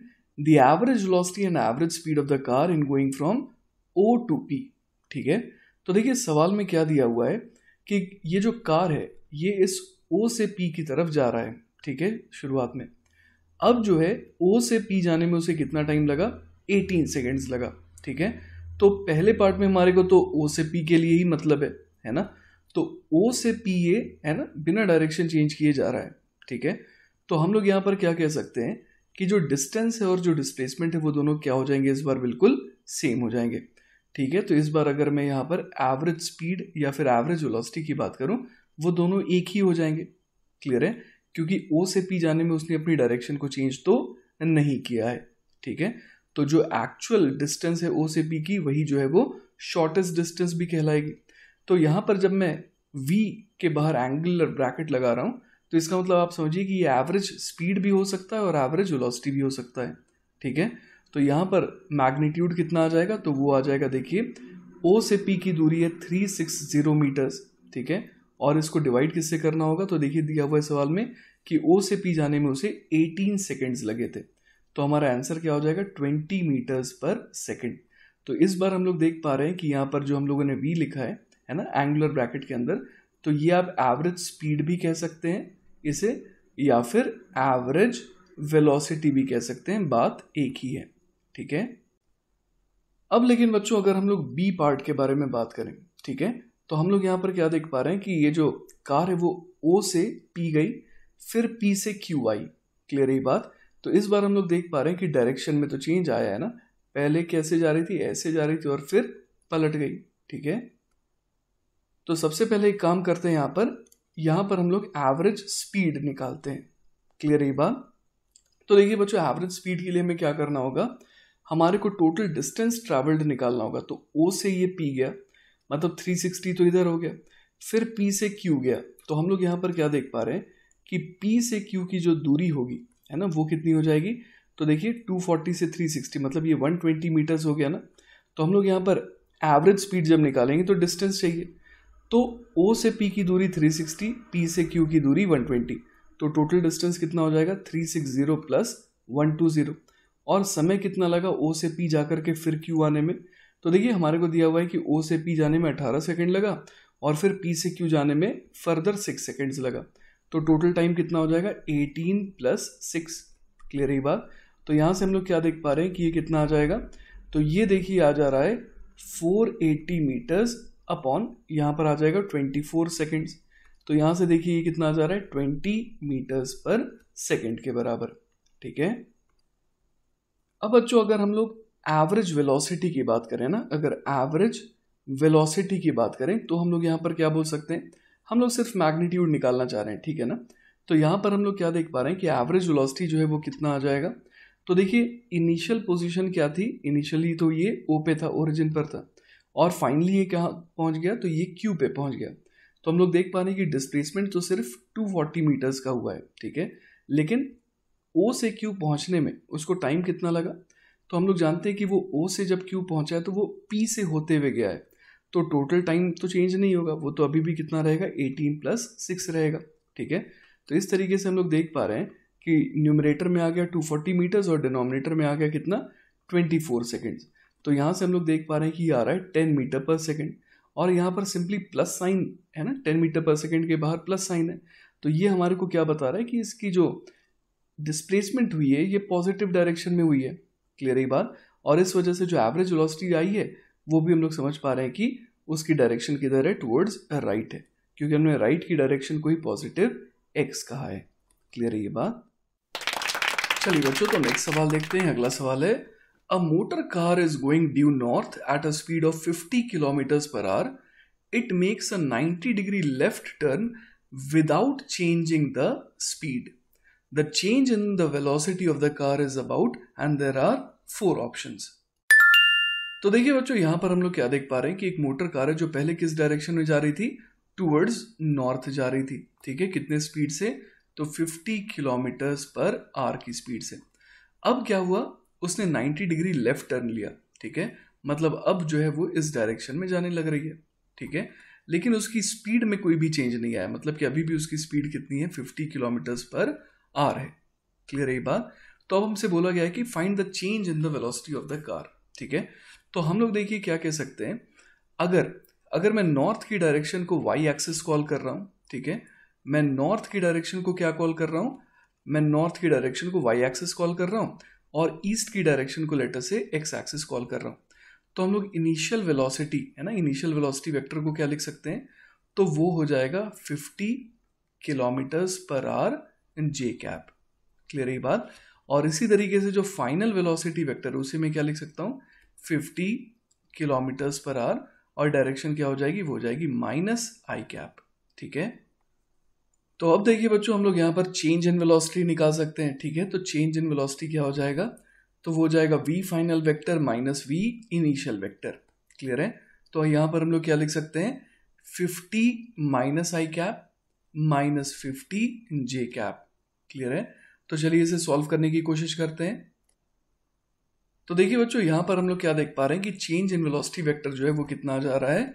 the average velocity and average speed of the car in going from O to P ठीक है तो देखिए सवाल में क्या दिया हुआ है कि ये जो कार है ये इस ओ से पी की तरफ जा रहा है ठीक है शुरुआत में अब जो है ओ से पी जाने में उसे कितना टाइम लगा 18 सेकेंड्स लगा ठीक है तो पहले पार्ट में हमारे को तो ओ से पी के लिए ही मतलब है है ना तो ओ से पी ये है ना बिना डायरेक्शन चेंज किए जा रहा है ठीक है तो हम लोग यहाँ पर क्या कह सकते हैं कि जो डिस्टेंस है और जो डिस्प्लेसमेंट है वो दोनों क्या हो जाएंगे इस बार बिल्कुल सेम हो जाएंगे ठीक है तो इस बार अगर मैं यहाँ पर एवरेज स्पीड या फिर एवरेज वेलोसिटी की बात करूँ वो दोनों एक ही हो जाएंगे क्लियर है क्योंकि ओ से पी जाने में उसने अपनी डायरेक्शन को चेंज तो नहीं किया है ठीक है तो जो एक्चुअल डिस्टेंस है ओ से पी की वही जो है वो शॉर्टेस्ट डिस्टेंस भी कहलाएगी तो यहाँ पर जब मैं वी के बाहर एंगुलर ब्रैकेट लगा रहा हूँ तो इसका मतलब आप समझिए कि ये एवरेज स्पीड भी हो सकता है और एवरेज वेलोसिटी भी हो सकता है ठीक है तो यहाँ पर मैग्नीट्यूड कितना आ जाएगा तो वो आ जाएगा देखिए ओ से पी की दूरी है थ्री सिक्स जीरो मीटर्स ठीक है और इसको डिवाइड किससे करना होगा तो देखिए दिया हुआ है सवाल में कि ओ से पी जाने में उसे एटीन सेकेंड्स लगे थे तो हमारा आंसर क्या हो जाएगा ट्वेंटी मीटर्स पर सेकेंड तो इस बार हम लोग देख पा रहे हैं कि यहाँ पर जो हम लोगों ने वी लिखा है है ना एंगुलर ब्रैकेट के अंदर तो ये आप एवरेज स्पीड भी कह सकते हैं इसे या फिर एवरेज वेलोसिटी भी कह सकते हैं बात एक ही है ठीक है अब लेकिन बच्चों अगर हम लोग बी पार्ट के बारे में बात करें ठीक है तो हम लोग यहां पर क्या देख पा रहे हैं कि ये जो कार है वो ओ से पी गई फिर पी से क्यू आई क्लियर ही बात तो इस बार हम लोग देख पा रहे हैं कि डायरेक्शन में तो चेंज आया है ना पहले कैसे जा रही थी ऐसे जा रही थी और फिर पलट गई ठीक है तो सबसे पहले एक काम करते हैं यहां पर यहां पर हम लोग एवरेज स्पीड निकालते हैं क्लियर ही बात तो देखिए बच्चों एवरेज स्पीड के लिए हमें क्या करना होगा हमारे को टोटल डिस्टेंस ट्रैवल्ड निकालना होगा तो ओ से ये पी गया मतलब 360 तो इधर हो गया फिर पी से क्यू गया तो हम लोग यहाँ पर क्या देख पा रहे हैं कि पी से क्यू की जो दूरी होगी है ना वो कितनी हो जाएगी तो देखिए 240 से 360 मतलब ये 120 मीटर्स हो गया ना तो हम लोग यहाँ पर एवरेज स्पीड जब निकालेंगे तो डिस्टेंस चाहिए तो ओ से पी की दूरी 360 पी से क्यू की दूरी 120 तो टोटल डिस्टेंस कितना हो जाएगा 360 प्लस वन टू ज़ीरो और समय कितना लगा ओ से पी जा करके फिर क्यू आने में तो देखिए हमारे को दिया हुआ है कि ओ से पी जाने में अठारह सेकेंड लगा और फिर पी से क्यू जाने में फर्दर सिक्स सेकेंड्स लगा तो टोटल टाइम कितना हो जाएगा एटीन प्लस सिक्स क्लियर ही बात तो यहाँ से हम लोग क्या देख पा रहे हैं कि ये कितना आ जाएगा तो ये देखिए आ जा रहा है फोर एटी मीटर्स अपॉन यहाँ पर आ जाएगा ट्वेंटी फोर सेकेंड्स तो यहाँ से देखिए ये कितना आ जा रहा है ट्वेंटी मीटर्स पर सेकेंड के बराबर ठीक है अब बच्चों अगर हम लोग एवरेज वेलोसिटी की बात करें ना अगर एवरेज वेलोसिटी की बात करें तो हम लोग यहाँ पर क्या बोल सकते हैं हम लोग सिर्फ मैग्नीट्यूड निकालना चाह रहे हैं ठीक है ना तो यहाँ पर हम लोग क्या देख पा रहे हैं कि एवरेज वेलोसिटी जो है वो कितना आ जाएगा तो देखिए इनिशियल पोजीशन क्या थी इनिशियली तो ये ओ पे था ओरिजिन पर था और फाइनली ये कहाँ पहुँच गया तो ये क्यू पे पहुँच गया तो हम लोग देख पा रहे हैं कि डिस्प्लेसमेंट तो सिर्फ 240 मीटर्स का हुआ है ठीक है लेकिन ओ से क्यू पहुंचने में उसको टाइम कितना लगा तो हम लोग जानते हैं कि वो ओ से जब क्यू पहुंचा है तो वो पी से होते हुए गया है तो टोटल टाइम तो चेंज नहीं होगा वो तो अभी भी कितना रहेगा एटीन प्लस सिक्स रहेगा ठीक है तो इस तरीके से हम लोग देख पा रहे हैं कि न्यूमरेटर में आ गया टू फोर्टी मीटर्स और डिनोमिनेटर में आ गया कितना ट्वेंटी फोर सेकेंड्स तो यहाँ से हम लोग देख पा रहे हैं कि ये आ रहा है टेन मीटर पर सेकेंड और यहाँ पर सिंपली प्लस साइन है ना टेन मीटर पर सेकेंड के बाहर प्लस साइन है तो ये हमारे को क्या बता रहा है कि इसकी जो डिस्प्लेसमेंट हुई है ये पॉजिटिव डायरेक्शन में हुई है क्लियर ही बात और इस वजह से जो एवरेज वेलोसिटी आई है वो भी हम लोग समझ पा रहे हैं कि उसकी डायरेक्शन किधर है टुवर्ड्स राइट है क्योंकि हमने राइट की डायरेक्शन को ही पॉजिटिव एक्स कहा है क्लियर है ये बात चलिए बच्चों तो नेक्स्ट सवाल देखते हैं अगला सवाल है a motor car is going due north at a speed of 50 kilometres per hour it makes a 90 degree left turn without changing the speed The change in the velocity of the car is about and there are four options. तो देखिए बच्चों यहां पर हम लोग क्या देख पा रहे हैं कि एक मोटर कार है जो पहले किस डायरेक्शन में जा रही थी टूवर्ड्स नॉर्थ जा रही थी ठीक है कितने स्पीड से तो 50 किलोमीटर पर आर की स्पीड से अब क्या हुआ उसने 90 डिग्री लेफ्ट टर्न लिया ठीक है मतलब अब जो है वो इस डायरेक्शन में जाने लग रही है ठीक है लेकिन उसकी स्पीड में कोई भी चेंज नहीं आया मतलब कि अभी भी उसकी स्पीड कितनी है 50 किलोमीटर्स पर आर है क्लियर है बात तो अब हमसे बोला गया है कि find the change in the velocity of the car ठीक है तो हम लोग देखिए क्या कह सकते हैं अगर अगर मैं नॉर्थ की डायरेक्शन को वाई एक्सिस कॉल कर रहा हूँ ठीक है मैं नॉर्थ की डायरेक्शन को क्या कॉल कर रहा हूँ मैं नॉर्थ की डायरेक्शन को वाई एक्सिस कॉल कर रहा हूँ और ईस्ट की डायरेक्शन को लेटर से एक्स एक्सिस कॉल कर रहा हूँ तो हम लोग इनिशियल वेलोसिटी है ना इनिशियल वेलोसिटी वेक्टर को क्या लिख सकते हैं तो वो हो जाएगा 50 kilometres per hour and j cap clear है बात और इसी तरीके से जो फाइनल वेलोसिटी वेक्टर उसे मैं क्या लिख सकता हूँ फिफ्टी किलोमीटर्स पर आर और डायरेक्शन क्या हो जाएगी वो हो जाएगी माइनस आई कैप ठीक है तो अब देखिए बच्चों हम लोग यहाँ पर चेंज इन वेलोसिटी निकाल सकते हैं ठीक है तो चेंज इन वेलोसिटी क्या हो जाएगा तो वो हो जाएगा v final vector minus v initial vector clear है तो यहाँ पर हम लोग क्या लिख सकते हैं fifty minus i cap minus fifty j cap clear है तो चलिए इसे सॉल्व करने की कोशिश करते हैं तो देखिए बच्चों यहां पर हम लोग क्या देख पा रहे हैं कि चेंज इन वेलोसिटी वेक्टर जो है वो कितना जा रहा है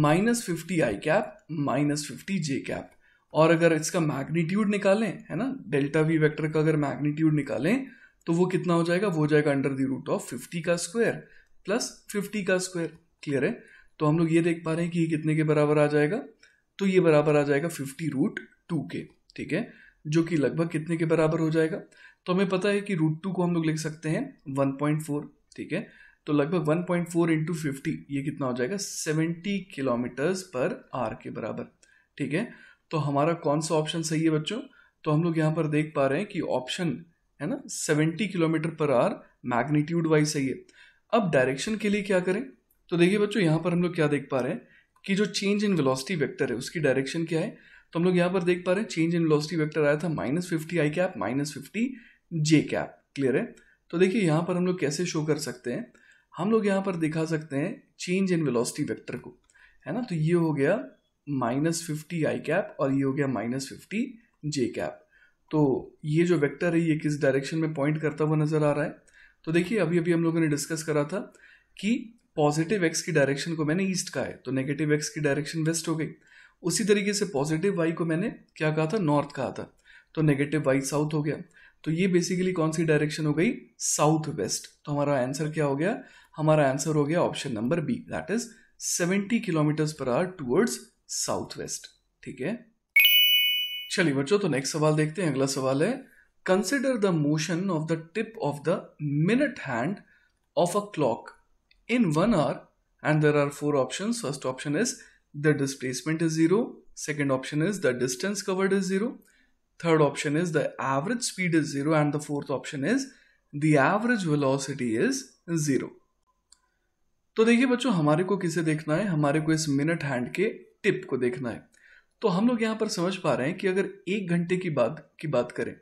minus fifty i cap minus fifty j cap और अगर इसका मैग्नीट्यूड निकालें है ना डेल्टा वी वेक्टर का अगर मैग्नीट्यूड निकालें तो वो कितना हो जाएगा वो हो जाएगा under the root of fifty का स्क्वायर प्लस फिफ्टी का स्क्वायर क्लियर है तो हम लोग ये देख पा रहे हैं कि ये कितने के बराबर आ जाएगा तो ये बराबर आ जाएगा फिफ्टी रूट टू के ठीक है जो कि लगभग कितने के बराबर हो जाएगा तो हमें पता है कि रूट टू को हम लोग लिख सकते हैं वन पॉइंट फोर ठीक है तो लगभग one point four into fifty ये कितना हो जाएगा सेवेंटी किलोमीटर्स पर आर के बराबर ठीक है तो हमारा कौन सा ऑप्शन सही है बच्चों तो हम लोग यहाँ पर देख पा रहे हैं कि ऑप्शन है ना seventy kilometre per hour magnitude wise सही है अब डायरेक्शन के लिए क्या करें तो देखिए बच्चों यहाँ पर हम लोग क्या देख पा रहे हैं कि जो चेंज इन वेलोसिटी वेक्टर है उसकी डायरेक्शन क्या है तो हम लोग यहाँ पर देख पा रहे हैं चेंज इन वेलोसिटी वेक्टर आया था minus fifty i cap minus fifty j cap clear है तो देखिए यहाँ पर हम लोग कैसे शो कर सकते हैं हम लोग यहाँ पर दिखा सकते हैं चेंज इन वेलोसिटी वेक्टर को है ना तो ये हो गया माइनस फिफ्टी आई कैप और ये हो गया माइनस फिफ्टी जे कैप तो ये जो वेक्टर है ये किस डायरेक्शन में पॉइंट करता हुआ नज़र आ रहा है तो देखिए अभी अभी हम लोगों ने डिस्कस करा था कि पॉजिटिव एक्स की डायरेक्शन को मैंने ईस्ट कहा है तो नेगेटिव एक्स की डायरेक्शन वेस्ट हो गई उसी तरीके से पॉजिटिव वाई को मैंने क्या कहा था नॉर्थ कहा था तो नेगेटिव वाई साउथ हो गया तो ये बेसिकली कौन सी डायरेक्शन हो गई साउथ वेस्ट तो हमारा आंसर क्या हो गया हमारा आंसर हो गया option number B that is seventy kilometres per hour towards south west ठीक है चलिए बच्चों तो नेक्स्ट सवाल देखते हैं अगला सवाल है consider the motion of the tip of the minute hand of a clock in one hour and there are four options first option is the displacement is zero second option is the distance covered is zero third option is the average speed is zero and the fourth option is the average velocity is zero तो देखिए बच्चों हमारे को किसे देखना है हमारे को इस मिनट हैंड के टिप को देखना है तो हम लोग यहाँ पर समझ पा रहे हैं कि अगर एक घंटे की बात की बात करें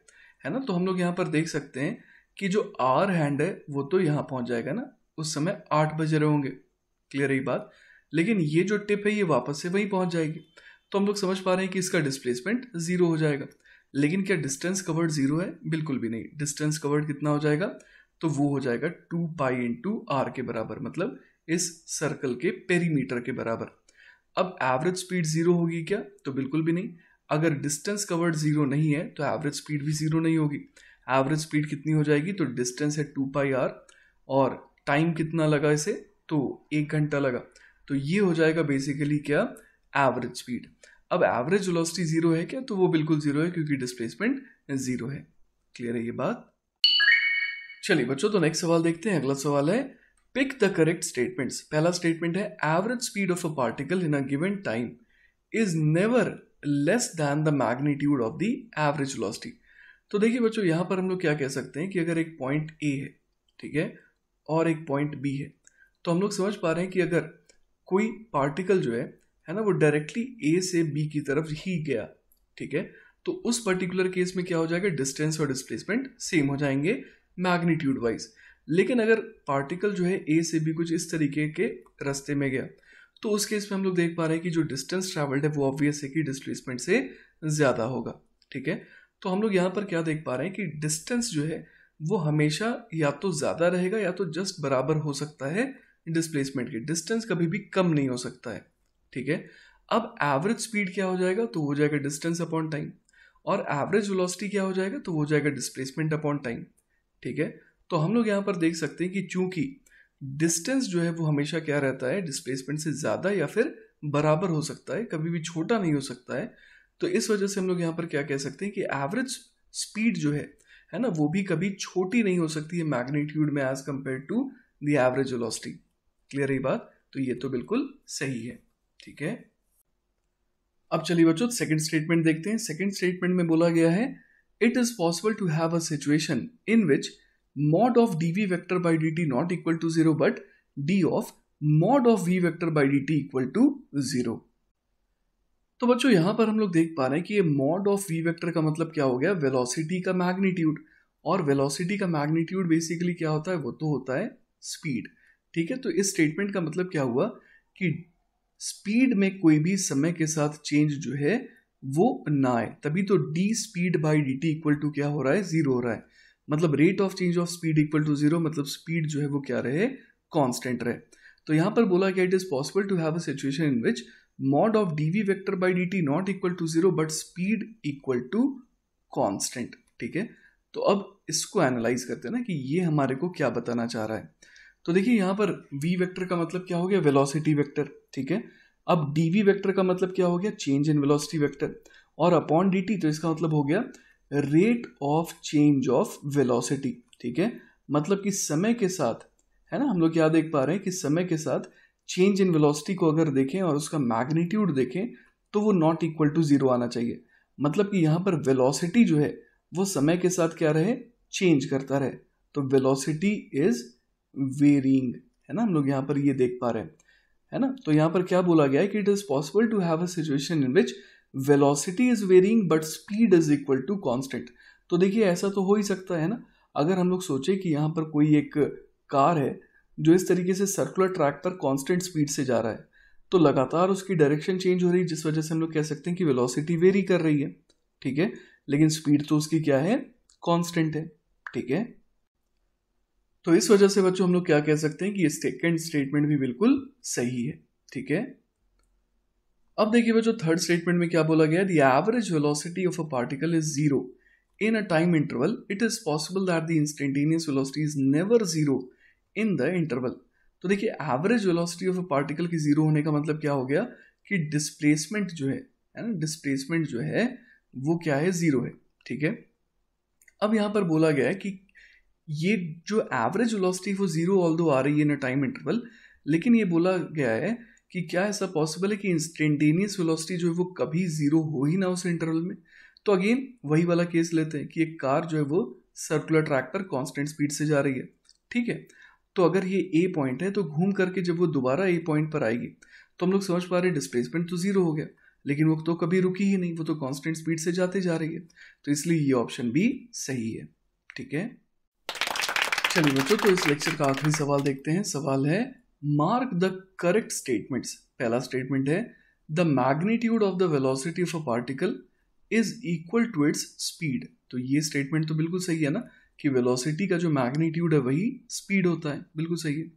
है ना तो हम लोग यहाँ पर देख सकते हैं कि जो आर हैंड है वो तो यहाँ पहुंच जाएगा ना उस समय आठ बज रहे होंगे क्लियर रही बात लेकिन ये जो टिप है ये वापस से वहीं पहुंच जाएगी तो हम लोग समझ पा रहे हैं कि इसका डिस्प्लेसमेंट ज़ीरो हो जाएगा लेकिन क्या डिस्टेंस कवर्ड ज़ीरो है बिल्कुल भी नहीं डिस्टेंस कवर्ड कितना हो जाएगा तो वो हो जाएगा two pi into r के बराबर मतलब इस सर्कल के पेरीमीटर के बराबर अब एवरेज स्पीड ज़ीरो होगी क्या तो बिल्कुल भी नहीं अगर डिस्टेंस कवर्ड ज़ीरो नहीं है तो एवरेज स्पीड भी ज़ीरो नहीं होगी एवरेज स्पीड कितनी हो जाएगी तो डिस्टेंस है टू पाई आर और टाइम कितना लगा इसे तो एक घंटा लगा तो ये हो जाएगा बेसिकली क्या एवरेज स्पीड अब एवरेज वेलोसिटी जीरो है क्या तो वो बिल्कुल जीरो है क्योंकि डिस्प्लेसमेंट जीरो है क्लियर है ये बात चलिए बच्चों तो नेक्स्ट सवाल देखते हैं अगला सवाल है पिक द करेक्ट स्टेटमेंट्स पहला स्टेटमेंट है average speed of a particle in a given time is never less than the magnitude of the average velocity तो देखिए बच्चों यहां पर हम लोग क्या कह सकते हैं कि अगर एक पॉइंट ए है ठीक है और एक पॉइंट बी है तो हम लोग समझ पा रहे हैं कि अगर कोई पार्टिकल जो है है ना वो डायरेक्टली ए से बी की तरफ ही गया ठीक है तो उस पर्टिकुलर केस में क्या हो जाएगा डिस्टेंस और डिस्प्लेसमेंट सेम हो जाएंगे मैग्नीट्यूड वाइज लेकिन अगर पार्टिकल जो है ए से बी कुछ इस तरीके के रास्ते में गया तो उस केस में हम लोग देख पा रहे हैं कि जो डिस्टेंस ट्रेवल्ड है वो ऑब्वियस है कि डिस्प्लेसमेंट से ज़्यादा होगा ठीक है तो हम लोग यहाँ पर क्या देख पा रहे हैं कि डिस्टेंस जो है वो हमेशा या तो ज़्यादा रहेगा या तो जस्ट बराबर हो सकता है डिस्प्लेसमेंट के डिस्टेंस कभी भी कम नहीं हो सकता है ठीक है अब एवरेज स्पीड क्या हो जाएगा तो हो जाएगा डिस्टेंस अपॉन टाइम और एवरेज वेलोसिटी क्या हो जाएगा तो हो जाएगा डिस्प्लेसमेंट अपॉन टाइम ठीक है तो हम लोग यहाँ पर देख सकते हैं कि चूंकि डिस्टेंस जो है वो हमेशा क्या रहता है डिस्प्लेसमेंट से ज़्यादा या फिर बराबर हो सकता है कभी भी छोटा नहीं हो सकता है तो इस वजह से हम लोग यहाँ पर क्या कह सकते हैं कि एवरेज स्पीड जो है है ना वो भी कभी छोटी नहीं हो सकती है मैग्नीट्यूड में as compared to the average velocity clear है बात तो ये तो बिल्कुल सही है ठीक है अब चलिए बच्चों सेकंड स्टेटमेंट देखते हैं सेकंड स्टेटमेंट में बोला गया है it is possible to have a situation in which v vector by D t not equal to zero but d of mod of v vector by D t equal to zero तो बच्चों यहाँ पर हम लोग देख पा रहे हैं कि ये मॉड ऑफ वी वेक्टर का मतलब क्या हो गया वेलोसिटी का मैग्नीट्यूड और वेलोसिटी का मैग्नीट्यूड बेसिकली क्या होता है वो तो होता है स्पीड ठीक है तो इस स्टेटमेंट का मतलब क्या हुआ कि स्पीड में कोई भी समय के साथ चेंज जो है वो ना आए तभी तो d speed by D t equal to क्या हो रहा है जीरो हो रहा है मतलब rate of change of speed equal to zero मतलब स्पीड जो है वो क्या रहे कॉन्स्टेंट रहे तो यहाँ पर बोला गया it is possible to have a situation in which d v vector by D t not equal to zero but speed equal to constant ठीक है तो अब इसको एनालाइज करते हैं ना कि ये हमारे को क्या बताना चाह रहा है तो देखिए यहाँ पर v वेक्टर का मतलब क्या हो गया वेलोसिटी वेक्टर ठीक है अब dv वेक्टर का मतलब क्या हो गया चेंज इन वेलोसिटी वेक्टर और अपॉन dt तो इसका मतलब हो गया rate of change of velocity ठीक है मतलब कि समय के साथ है ना हम लोग क्या देख पा रहे हैं कि समय के साथ चेंज इन वेलोसिटी को अगर देखें और उसका मैग्नीट्यूड देखें तो वो नॉट इक्वल टू ज़ीरो आना चाहिए मतलब कि यहाँ पर वेलोसिटी जो है वो समय के साथ क्या रहे चेंज करता रहे तो वेलोसिटी इज वेरिंग है ना हम लोग यहाँ पर ये देख पा रहे हैं है ना तो यहाँ पर क्या बोला गया है कि it is possible to have a situation in which velocity is varying but speed is equal to constant तो देखिए ऐसा तो हो ही सकता है ना अगर हम लोग सोचे कि यहाँ पर कोई एक कार है जो इस तरीके से सर्कुलर ट्रैक पर कांस्टेंट स्पीड से जा रहा है तो लगातार उसकी डायरेक्शन चेंज हो रही है जिस वजह से हम लोग कह सकते हैं कि वेलोसिटी वेरी कर रही है ठीक है लेकिन स्पीड तो उसकी क्या है कांस्टेंट है ठीक है तो इस वजह से बच्चों हम लोग क्या कह सकते हैं कि ये सेकेंड स्टेटमेंट भी बिल्कुल सही है ठीक है अब देखिए बच्चों थर्ड स्टेटमेंट में क्या बोला गया the average velocity of a particle is zero in a time interval it is possible that the instantaneous velocity is never zero in the interval तो देखिए average velocity of a particle की जीरो होने का मतलब क्या हो गया कि डिस्प्लेसमेंट जो है है ना डिस्प्लेसमेंट जो है वो क्या है जीरो है ठीक है अब यहां पर बोला गया है कि ये जो एवरेज वेलोसिटी वो जीरो ऑल दो आ रही है इन टाइम इंटरवल लेकिन ये बोला गया है कि क्या ऐसा पॉसिबल है कि इंस्टेंटेनियस वेलोसिटी जो है वो कभी जीरो हो ही ना उस इंटरवल में तो अगेन वही वाला केस लेते हैं कि एक कार जो है वो सर्कुलर ट्रैक पर कांस्टेंट स्पीड से जा रही है ठीक है तो अगर ये ए पॉइंट है तो घूम करके जब वो दोबारा ए पॉइंट पर आएगी तो हम लोग समझ पा रहे डिस्प्लेसमेंट तो ज़ीरो हो गया लेकिन वो तो कभी रुकी ही नहीं वो तो कांस्टेंट स्पीड से जाते जा रही है तो इसलिए ये ऑप्शन भी सही है ठीक है चलिए बच्चों तो इस लेक्चर का आखिरी सवाल देखते हैं सवाल है मार्क द करेक्ट स्टेटमेंट्स पहला स्टेटमेंट है the magnitude of the velocity of a particle is equal to its speed तो ये स्टेटमेंट तो बिल्कुल सही है ना कि वेलोसिटी का जो मैग्नीट्यूड है वही स्पीड होता है बिल्कुल सही है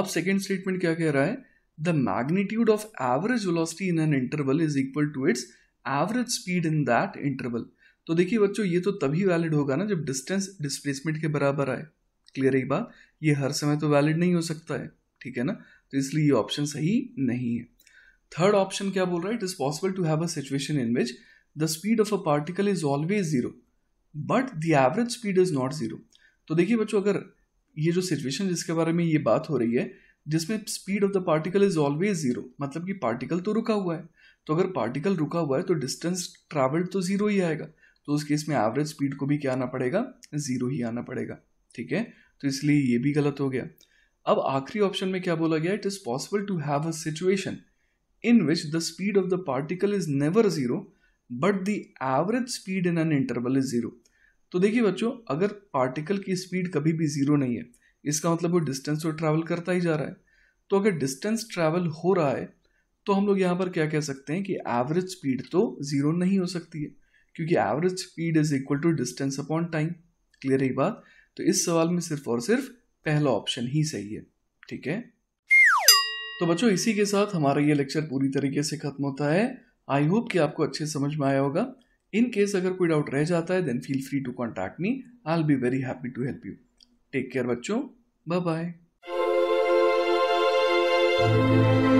अब सेकेंड स्टेटमेंट क्या कह रहा है the magnitude of average velocity in an interval is equal to its average speed in that interval तो देखिए बच्चों ये तो तभी वैलिड होगा ना जब डिस्टेंस डिस्प्लेसमेंट के बराबर आए क्लियर एक बात ये हर समय तो वैलिड नहीं हो सकता है ठीक है ना तो इसलिए ये ऑप्शन सही नहीं है थर्ड ऑप्शन क्या बोल रहा है it is possible to have a situation in which the speed of a particle is always zero but the average speed is not zero तो देखिए बच्चों अगर ये जो सिचुएशन जिसके बारे में ये बात हो रही है जिसमें speed of the particle is always zero मतलब कि पार्टिकल तो रुका हुआ है तो अगर पार्टिकल रुका हुआ है तो डिस्टेंस ट्रैवल्ड तो ज़ीरो ही आएगा तो उस केस में एवरेज स्पीड को भी क्या आना पड़ेगा ज़ीरो ही आना पड़ेगा ठीक है तो इसलिए ये भी गलत हो गया अब आखिरी ऑप्शन में क्या बोला गया it is possible to have a situation in which the speed of the particle is never zero but the average speed in an interval is zero तो देखिए बच्चों अगर पार्टिकल की स्पीड कभी भी ज़ीरो नहीं है इसका मतलब वो डिस्टेंस तो ट्रैवल करता ही जा रहा है तो अगर डिस्टेंस ट्रैवल हो रहा है तो हम लोग यहाँ पर क्या कह सकते हैं कि एवरेज स्पीड तो ज़ीरो नहीं हो सकती है क्योंकि average speed is equal to distance upon time clear रही बात तो इस सवाल में सिर्फ और सिर्फ पहला ऑप्शन ही सही है ठीक है तो बच्चों इसी के साथ हमारा ये लेक्चर पूरी तरीके से खत्म होता है आई होप कि आपको अच्छे समझ में आया होगा इन केस अगर कोई डाउट रह जाता है then feel free to contact me I'll be very happy to help you take care बच्चों बाय बाय